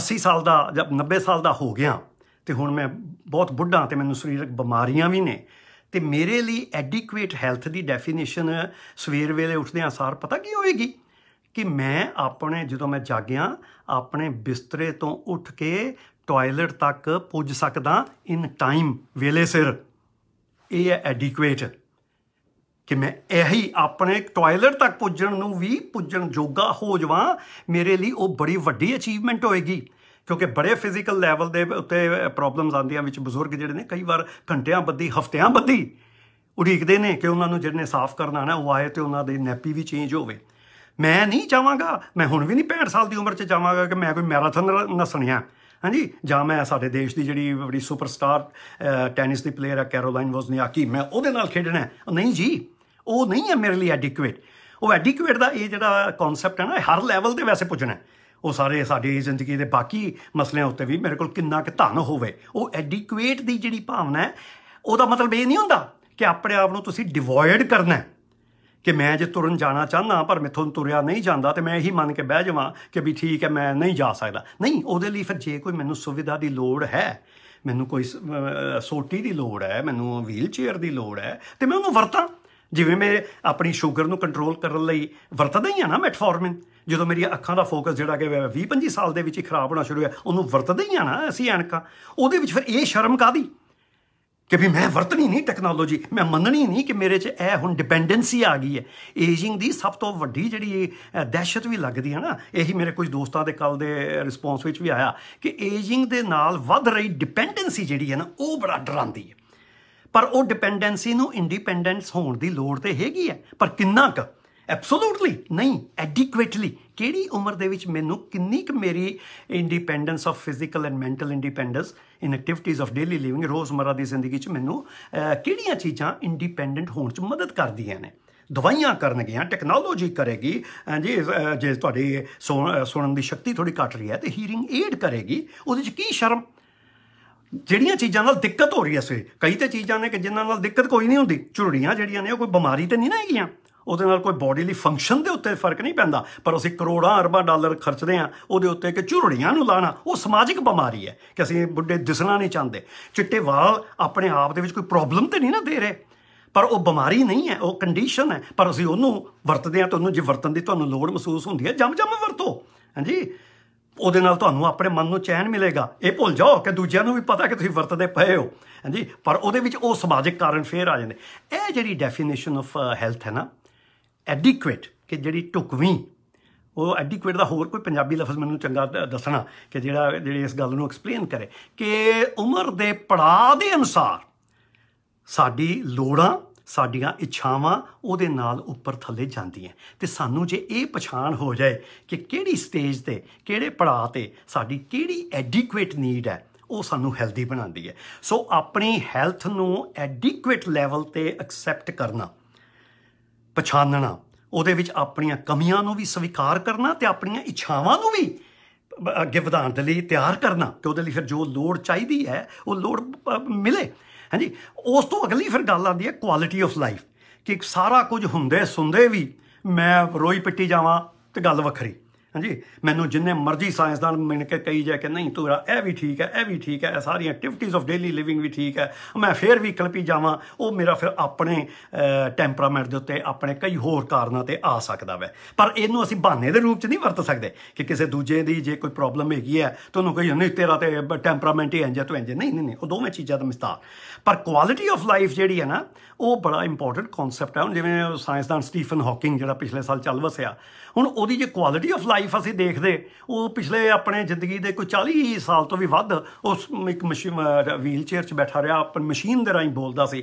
80 ਸਾਲ ਦਾ ਜਾਂ 90 ਸਾਲ ਦਾ ਹੋ ਗਿਆ ਤੇ ਹੁਣ ਮੈਂ ਬਹੁਤ ਬੁੱਢਾ ਤੇ ਮੈਨੂੰ ਸਰੀਰਕ ਬਿਮਾਰੀਆਂ ਵੀ ਨੇ ਤੇ ਮੇਰੇ ਲਈ ਐਡਿਕੁਏਟ ਹੈਲਥ ਦੀ ਡੈਫੀਨੇਸ਼ਨ ਸਵੇਰ ਵੇਲੇ ਆ ਸਾਰ ਪਤਾ ਕੀ ਹੋਏਗੀ ਕਿ ਮੈਂ ਆਪਣੇ ਜਦੋਂ ਮੈਂ ਜਾਗਿਆ ਆਪਣੇ ਬਿਸਤਰੇ ਤੋਂ ਉੱਠ ਕੇ ਟਾਇਲਟ ਤੱਕ ਪੁੱਜ ਸਕਦਾ ਇਨ ਟਾਈਮ ਵੇਲੇ ਸਿਰ ਇਹ ਹੈ ਐਡਿਕੁਏਟ ਕਿ ਮੈਂ ਇਹੀ ਆਪਣੇ ਟਾਇਲਟ ਤੱਕ ਪੁੱਜਣ ਨੂੰ ਵੀ ਪੁੱਜਣ ਜੋਗਾ ਹੋ ਜਾਵਾਂ ਮੇਰੇ ਲਈ ਉਹ ਬੜੀ ਵੱਡੀ ਅਚੀਵਮੈਂਟ ਹੋਏਗੀ ਕਿਉਂਕਿ ਬੜੇ ਫਿਜ਼ੀਕਲ ਲੈਵਲ ਦੇ ਉੱਤੇ ਪ੍ਰੋਬਲਮਸ ਆਉਂਦੀਆਂ ਵਿੱਚ ਬਜ਼ੁਰਗ ਜਿਹੜੇ ਨੇ ਕਈ ਵਾਰ ਘੰਟਿਆਂ ਬੱਧੀ ਹਫ਼ਤਿਆਂ ਬੱਧੀ ਉਡੀਕਦੇ ਨੇ ਕਿ ਉਹਨਾਂ ਨੂੰ ਨੇ ਸਾਫ਼ ਕਰਨਾ ਨਾ ਉਹ ਆਏ ਤੇ ਉਹਨਾਂ ਦੇ ਨੈਪੀ ਵੀ ਚੇਂਜ ਹੋਵੇ ਮੈਂ ਨਹੀਂ ਚਾਹਾਂਗਾ ਮੈਂ ਹੁਣ ਵੀ ਨਹੀਂ 65 ਸਾਲ ਦੀ ਉਮਰ 'ਚ ਚਾਹਾਂਗਾ ਕਿ ਮੈਂ ਕੋਈ ਮੈਰਾਥਨ ਨਸਣਿਆ ਹਾਂਜੀ ਜਾਂ ਮੈਂ ਸਾਡੇ ਦੇਸ਼ ਦੀ ਜਿਹੜੀ ਬੜੀ ਸੁਪਰਸਟਾਰ ਟੈਨਿਸ ਦੀ ਪਲੇਅਰ ਹੈ ਕੈਰੋਲਾਈਨ ਵੋਜ਼ਨੀਆਕੀ ਮੈਂ ਉਹਦੇ ਨਾਲ ਖੇਡਣਾ ਹੈ ਨਹੀਂ ਜੀ ਉਹ ਨਹੀਂ ਹੈ ਮੇਰੇ ਲਈ ਐਡਿਕੁਏਟ ਉਹ ਐਡਿਕੁਏਟ ਦਾ ਇਹ ਜਿਹੜਾ ਕਨਸੈਪਟ ਹੈ ਨਾ ਹਰ ਲੈਵਲ ਤੇ ਵੈਸੇ ਪੁੱਛਣਾ ਉਹ ਸਾਰੇ ਸਾਡੀ ਜ਼ਿੰਦਗੀ ਦੇ ਬਾਕੀ ਮਸਲਿਆਂ ਉੱਤੇ ਵੀ ਮੇਰੇ ਕੋਲ ਕਿੰਨਾ ਕੁ ਧਨ ਹੋਵੇ ਉਹ ਐਡਿਕੁਏਟ ਦੀ ਜਿਹੜੀ ਭਾਵਨਾ ਹੈ ਉਹਦਾ ਮਤਲਬ ਇਹ ਨਹੀਂ ਹੁੰਦਾ ਕਿ ਆਪਣੇ ਆਪ ਨੂੰ ਤੁਸੀਂ ਡਿਵੋਇਡ ਕਰਨਾ ਕਿ ਮੈਂ ਜੇ ਤੁਰਨ ਜਾਣਾ ਚਾਹਨਾ ਪਰ ਮੈਥੋਂ ਤੁਰਿਆ ਨਹੀਂ ਜਾਂਦਾ ਤੇ ਮੈਂ ਇਹੀ ਮੰਨ ਕੇ ਬਹਿ ਜਾਵਾਂ ਕਿ ਵੀ ਠੀਕ ਹੈ ਮੈਂ ਨਹੀਂ ਜਾ ਸਕਦਾ ਨਹੀਂ ਉਹਦੇ ਲਈ ਫਿਰ ਜੇ ਕੋਈ ਮੈਨੂੰ ਸੁਵਿਧਾ ਦੀ ਲੋੜ ਹੈ ਮੈਨੂੰ ਕੋਈ ਸੋਟੀ ਦੀ ਲੋੜ ਹੈ ਮੈਨੂੰ ਵੀਲ ਚੇਅਰ ਦੀ ਲੋੜ ਹੈ ਤੇ ਮੈਂ ਉਹਨੂੰ ਵਰਤਾਂ ਜਿਵੇਂ ਮੈਂ ਆਪਣੀ ਸ਼ੂਗਰ ਨੂੰ ਕੰਟਰੋਲ ਕਰਨ ਲਈ ਵਰਤਦਾ ਹੀ ਆ ਨਾ ਮੈਟਫੋਰਮਿਨ ਜਦੋਂ ਮੇਰੀ ਅੱਖਾਂ ਦਾ ਫੋਕਸ ਜਿਹੜਾ ਕਿ 20 25 ਸਾਲ ਦੇ ਵਿੱਚ ਹੀ ਖਰਾਬ ਹੋਣਾ ਸ਼ੁਰੂ ਹੋਇਆ ਉਹਨੂੰ ਵਰਤਦਾ ਹੀ ਆ ਨਾ ਅਸੀਂ ਐਨਕਾ ਉਹਦੇ ਵਿੱਚ ਫਿਰ ਇਹ ਸ਼ਰਮ ਕਾਦੀ ਕਿ ਵੀ ਮੈਂ ਵਰਤਣੀ ਨਹੀਂ ਟੈਕਨੋਲੋਜੀ ਮੈਂ ਮੰਨਣੀ ਨਹੀਂ ਕਿ ਮੇਰੇ 'ਚ ਇਹ ਹੁਣ ਡਿਪੈਂਡੈਂਸੀ ਆ ਗਈ ਹੈ ਏਜਿੰਗ ਦੀ ਸਭ ਤੋਂ ਵੱਡੀ ਜਿਹੜੀ ਦਹਿਸ਼ਤ ਵੀ ਲੱਗਦੀ ਹੈ ਨਾ ਇਹੀ ਮੇਰੇ ਕੁਝ ਦੋਸਤਾਂ ਦੇ ਕੱਲ ਦੇ ਰਿਸਪੌਂਸ ਵਿੱਚ ਵੀ ਆਇਆ ਕਿ ਏਜਿੰਗ ਦੇ ਨਾਲ ਵੱਧ ਰਹੀ ਡਿਪੈਂਡੈਂਸੀ ਜਿਹੜੀ ਹੈ ਨਾ ਉਹ ਬੜਾ ਡਰਾਉਂਦੀ ਹੈ ਪਰ ਉਹ ਡਿਪੈਂਡੈਂਸੀ ਨੂੰ ਇੰਡੀਪੈਂਡੈਂਸ ਹੋਣ ਦੀ ਲੋੜ ਤੇ ਹੈਗੀ ਹੈ ਪਰ ਕਿੰਨਾ ਕੁ ਐਬਸੋਲੂਟਲੀ ਨਹੀਂ ਐਡਿਕੁਏਟਲੀ ਕਿਹੜੀ ਉਮਰ ਦੇ ਵਿੱਚ ਮੈਨੂੰ ਕਿੰਨੀ ਕੁ ਮੇਰੀ independence of physical and mental independence in activities of daily living ਰੋਜ਼ਮਰਾ ਦੀ ਜ਼ਿੰਦਗੀ 'ਚ ਮੈਨੂੰ ਕਿਹੜੀਆਂ ਚੀਜ਼ਾਂ ਇੰਡੀਪੈਂਡੈਂਟ ਹੋਣ 'ਚ ਮਦਦ ਕਰਦੀਆਂ ਨੇ ਦਵਾਈਆਂ ਕਰਨਗੀਆਂ ਟੈਕਨੋਲੋਜੀ ਕਰੇਗੀ ਹਾਂਜੀ ਜੇ ਤੁਹਾਡੀ ਸੁਣਨ ਦੀ ਸ਼ਕਤੀ ਥੋੜੀ ਘਟ ਰਹੀ ਹੈ ਤੇ ਹੀਰਿੰਗ ਏਡ ਕਰੇਗੀ ਉਹਦੇ 'ਚ ਕੀ ਸ਼ਰਮ ਜਿਹੜੀਆਂ ਚੀਜ਼ਾਂ ਨਾਲ ਦਿੱਕਤ ਹੋ ਰਹੀ ਐ ਸੇ ਕਈ ਤੇ ਚੀਜ਼ਾਂ ਨੇ ਕਿ ਜਿਨ੍ਹਾਂ ਨਾਲ ਦਿੱਕਤ ਕੋਈ ਨਹੀਂ ਹੁੰਦੀ ਝੁਰੜੀਆਂ ਜਿਹੜੀਆਂ ਨੇ ਉਹ ਕੋਈ ਬਿਮਾਰੀ ਤੇ ਨਹੀਂ ਨਾ ਹੈਗੀਆਂ ਉਹਦੇ ਨਾਲ ਕੋਈ ਬੋਡੀਲੀ ਫੰਕਸ਼ਨ ਦੇ ਉੱਤੇ ਫਰਕ ਨਹੀਂ ਪੈਂਦਾ ਪਰ ਅਸੀਂ ਕਰੋੜਾਂ ਅਰਬਾਂ ਡਾਲਰ ਖਰਚਦੇ ਆ ਉਹਦੇ ਉੱਤੇ ਕਿ ਝੁਰੜੀਆਂ ਨੂੰ ਲਾਣਾ ਉਹ ਸਮਾਜਿਕ ਬਿਮਾਰੀ ਐ ਕਿ ਅਸੀਂ ਬੁੱਢੇ ਦਿਸਣਾ ਨਹੀਂ ਚਾਹੁੰਦੇ ਚਿੱਟੇ ਵਾਲ ਆਪਣੇ ਆਪ ਦੇ ਵਿੱਚ ਕੋਈ ਪ੍ਰੋਬਲਮ ਤੇ ਨਹੀਂ ਨਾ ਦੇ ਰਹੇ ਪਰ ਉਹ ਬਿਮਾਰੀ ਨਹੀਂ ਐ ਉਹ ਕੰਡੀਸ਼ਨ ਐ ਪਰ ਅਸੀਂ ਉਹਨੂੰ ਵਰਤਦੇ ਆ ਤੁਹਾਨੂੰ ਜੇ ਵਰਤਣ ਦੀ ਤੁਹਾਨੂੰ ਲੋੜ ਮਹਿਸੂਸ ਹੁੰਦੀ ਐ ਜਮ ਜਮ ਵਰਤੋ ਹਾਂਜੀ ਉਹਦੇ ਨਾਲ ਤੁਹਾਨੂੰ ਆਪਣੇ ਮਨ ਨੂੰ ਚੈਨ ਮਿਲੇਗਾ ਇਹ ਭੁੱਲ ਜਾਓ ਕਿ ਦੂਜਿਆਂ ਨੂੰ ਵੀ ਪਤਾ ਕਿ ਤੁਸੀਂ ਵਰਤਦੇ ਪਏ ਹੋ ਹਾਂਜੀ ਪਰ ਉਹਦੇ ਵਿੱਚ ਉਹ ਸਮਾਜਿਕ ਕਾਰਨ ਫੇਰ ਆ ਜਾਂਦੇ ਇਹ ਜਿਹੜੀ ਡੈਫੀਨੇਸ਼ਨ ਆਫ ਹੈਲਥ ਹੈ ਨਾ ਐਡਿਕੁਏਟ ਕਿ ਜਿਹੜੀ ਟੁਕਵੀਂ ਉਹ ਐਡਿਕੁਏਟ ਦਾ ਹੋਰ ਕੋਈ ਪੰਜਾਬੀ ਲਫ਼ਜ਼ ਮੈਨੂੰ ਚੰਗਾ ਦੱਸਣਾ ਕਿ ਜਿਹੜਾ ਜਿਹੜੀ ਇਸ ਗੱਲ ਨੂੰ ਐਕਸਪਲੇਨ ਕਰੇ ਕਿ ਉਮਰ ਦੇ ਪੜਾਅ ਦੇ ਅਨੁਸਾਰ ਸਾਡੀ ਲੋੜਾਂ ਸਾਡੀਆਂ ਇੱਛਾਵਾਂ ਉਹਦੇ ਨਾਲ ਉੱਪਰ ਥੱਲੇ ਜਾਂਦੀਆਂ ਤੇ ਸਾਨੂੰ ਜੇ ਇਹ ਪਛਾਣ ਹੋ ਜਾਏ ਕਿ ਕਿਹੜੀ ਸਟੇਜ ਤੇ ਕਿਹੜੇ ਪੜਾਅ ਤੇ ਸਾਡੀ ਕਿਹੜੀ ਐਡਿਕੁਏਟ ਨੀਡ ਹੈ ਉਹ ਸਾਨੂੰ ਹੈਲਦੀ ਬਣਾਉਂਦੀ ਹੈ ਸੋ ਆਪਣੀ ਹੈਲਥ ਨੂੰ ਐਡਿਕੁਏਟ ਲੈਵਲ ਤੇ ਐਕਸੈਪਟ ਕਰਨਾ ਪਛਾਣਨਾ ਉਹਦੇ ਵਿੱਚ ਆਪਣੀਆਂ ਕਮੀਆਂ ਨੂੰ ਵੀ ਸਵੀਕਾਰ ਕਰਨਾ ਤੇ ਆਪਣੀਆਂ ਇੱਛਾਵਾਂ ਨੂੰ ਵੀ ਅੱਗੇ ਵਧਾਉਣ ਦੇ ਲਈ ਤਿਆਰ ਕਰਨਾ ਕਿ ਉਹਦੇ ਲਈ ਫਿਰ ਜੋ ਲੋੜ ਚਾਹੀਦੀ ਹੈ ਉਹ ਲੋੜ ਮਿਲੇ ਹਾਂਜੀ ਉਸ ਤੋਂ ਅਗਲੀ ਫਿਰ ਗੱਲ ਆਉਂਦੀ ਹੈ ਕੁਆਲਿਟੀ ਆਫ ਲਾਈਫ ਕਿ ਸਾਰਾ ਕੁਝ ਹੁੰਦੇ ਸੁੰਦੇ ਵੀ ਮੈਂ ਰੋਈ ਪਿੱਟੀ ਜਾਵਾਂ ਤੇ ਗੱਲ ਵੱਖਰੀ ਹਾਂਜੀ ਮੈਨੂੰ ਜਿੰਨੇ ਮਰਜ਼ੀ ਸਾਇੰਸਦਾਨ ਮਿਲ ਕੇ ਕਹੀ ਜਾ ਕਿ ਨਹੀਂ ਤੂੰ ਇਹ ਵੀ ਠੀਕ ਹੈ ਇਹ ਵੀ ਠੀਕ ਹੈ ਇਹ ਸਾਰੀਆਂ ਐਕਟੀਵਿਟੀਜ਼ ਆਫ ਡੇਲੀ ਲਿਵਿੰਗ ਵੀ ਠੀਕ ਹੈ ਮੈਂ ਫੇਰ ਵੀ ਕਲਪੀ ਜਾਵਾਂ ਉਹ ਮੇਰਾ ਫਿਰ ਆਪਣੇ ਟੈਂਪਰਾਮੈਂਟ ਦੇ ਉੱਤੇ ਆਪਣੇ ਕਈ ਹੋਰ ਕਾਰਨਾਂ ਤੇ ਆ ਸਕਦਾ ਵੈ ਪਰ ਇਹਨੂੰ ਅਸੀਂ ਬਹਾਨੇ ਦੇ ਰੂਪ 'ਚ ਨਹੀਂ ਵਰਤ ਸਕਦੇ ਕਿ ਕਿਸੇ ਦੂਜੇ ਦੀ ਜੇ ਕੋਈ ਪ੍ਰੋਬਲਮ ਹੈਗੀ ਹੈ ਤੁਹਾਨੂੰ ਕਹੀ ਨਹੀਂ ਤੇਰਾ ਤੇ ਟੈਂਪਰਾਮੈਂਟ ਹੀ ਇੰਜ ਤੂੰ ਇੰਜ ਨਹੀਂ ਨਹੀਂ ਨਹੀਂ ਉਹ ਦੋਵੇਂ ਚੀਜ਼ਾਂ ਦਾ ਮਿਸਤਾਰ ਪਰ ਕੁਆਲਿਟੀ ਆਫ ਲਾਈਫ ਜਿਹੜੀ ਹੈ ਨਾ ਉਹ ਬੜਾ ਇੰਪੋਰਟੈਂਟ ਕਨਸੈਪਟ ਹੈ ਜਿਵੇਂ ਸਾਇੰਸਦਾਨ ਸਟੀਫਨ ਹਾਕਿੰਗ ਜਿਹੜਾ ਪਿਛਲੇ ਸਾਲ ਚੱਲ ਵਸਿਆ ਹੁਣ ਉਹਦੀ ਜੇ ਕੁਆਲਿਟੀ ਆਫ ਲਾਈਫ ਲਾਈਫ ਅਸੀਂ ਦੇਖਦੇ ਉਹ ਪਿਛਲੇ ਆਪਣੇ ਜ਼ਿੰਦਗੀ ਦੇ ਕੋਈ 40 ਸਾਲ ਤੋਂ ਵੀ ਵੱਧ ਉਸ ਇੱਕ ਮਸ਼ੀਨ ਵੀਲ ਚੇਅਰ 'ਚ ਬੈਠਾ ਰਿਹਾ ਆਪਣ ਮਸ਼ੀਨ ਦੇ ਰਾਹੀਂ ਬੋਲਦਾ ਸੀ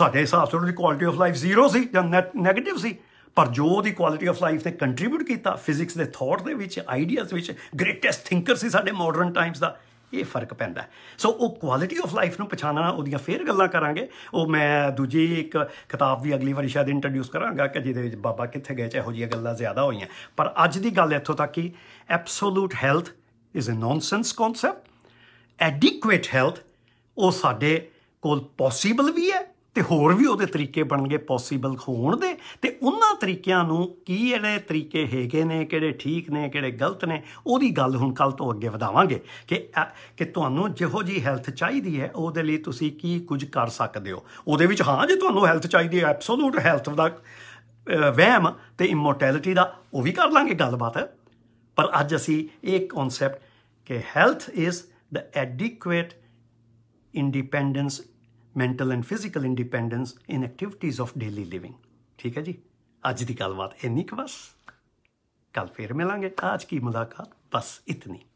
ਸਾਡੇ ਹਿਸਾਬ ਤੋਂ ਉਹਦੀ ਕੁਆਲਿਟੀ ਆਫ ਲਾਈਫ ਜ਼ੀਰੋ ਸੀ ਜਾਂ ਨੈਗੇਟਿਵ ਸੀ ਪਰ ਜੋ ਉਹਦੀ ਕੁਆਲਿਟੀ ਆਫ ਲਾਈਫ ਨੇ ਕੰਟਰੀਬਿਊਟ ਕੀਤਾ ਫਿਜ਼ਿਕਸ ਦੇ ਥੌਟ ਦੇ ਵਿੱਚ ਆਈਡੀਆਜ਼ ਵਿੱਚ ਗ੍ਰੇਟੈਸਟ ਥਿੰਕਰ ਸੀ ਸਾਡੇ ਮਾਡਰਨ ਟਾਈਮਸ ਦਾ ਇਹ ਫਰਕ ਪੈਂਦਾ ਸੋ ਉਹ ਕੁਆਲਿਟੀ ਆਫ ਲਾਈਫ ਨੂੰ ਪਛਾਣਨਾ ਉਹਦੀਆਂ ਫੇਰ ਗੱਲਾਂ ਕਰਾਂਗੇ ਉਹ ਮੈਂ ਦੂਜੀ ਇੱਕ ਕਿਤਾਬ ਵੀ ਅਗਲੀ ਵਾਰੀ ਸ਼ਾਇਦ ਇੰਟਰੋਡਿਊਸ ਕਰਾਂਗਾ ਕਿ ਜਿਹਦੇ ਵਿੱਚ ਬਾਬਾ ਕਿੱਥੇ ਗਏ ਉਹ ਜੀਆਂ ਗੱਲਾਂ ਜ਼ਿਆਦਾ ਹੋਈਆਂ ਪਰ ਅੱਜ ਦੀ ਗੱਲ ਇੱਥੋਂ ਤੱਕ ਕਿ absolute health is a nonsense concept adequate health ਉਹ ਸਾਡੇ ਕੋਲ ਪੋਸੀਬਲ ਵੀ ਹੈ ਤੇ ਹੋਰ ਵੀ ਉਹਦੇ ਤਰੀਕੇ ਬਣ ਗਏ ਪੋਸੀਬਲ ਹੋਣ ਦੇ ਤੇ ਉਹਨਾਂ ਤਰੀਕਿਆਂ ਨੂੰ ਕੀ ਜਿਹੜੇ ਤਰੀਕੇ ਹੈਗੇ ਨੇ ਕਿਹੜੇ ਠੀਕ ਨੇ ਕਿਹੜੇ ਗਲਤ ਨੇ ਉਹਦੀ ਗੱਲ ਹੁਣ ਕੱਲ ਤੋਂ ਅੱਗੇ ਵਧਾਵਾਂਗੇ ਕਿ ਕਿ ਤੁਹਾਨੂੰ ਜਿਹੋ ਜੀ ਹੈਲਥ ਚਾਹੀਦੀ ਹੈ ਉਹਦੇ ਲਈ ਤੁਸੀਂ ਕੀ ਕੁਝ ਕਰ ਸਕਦੇ ਹੋ ਉਹਦੇ ਵਿੱਚ ਹਾਂ ਜੇ ਤੁਹਾਨੂੰ ਹੈਲਥ ਚਾਹੀਦੀ ਹੈ ਐਬਸੋਲੂਟ ਹੈਲਥ ਦਾ ਵਹਿਮ ਤੇ ਇਮੋਰਟੈਲਿਟੀ ਦਾ ਉਹ ਵੀ ਕਰ ਲਾਂਗੇ ਗੱਲਬਾਤ ਪਰ ਅੱਜ ਅਸੀਂ ਇਹ ਕਨਸੈਪਟ ਕਿ health is the adequate independence mental and physical independence in activities of daily living ਠੀਕ ਹੈ ਜੀ ਅੱਜ ਦੀ ਗੱਲਬਾਤ ਇੰਨੀ ਕੁ ਬਸ ਕੱਲ ਫੇਰ ਮਿਲਾਂਗੇ ਅੱਜ ਕੀ ਮੁਲਾਕਾਤ ਬਸ ਇਤਨੀ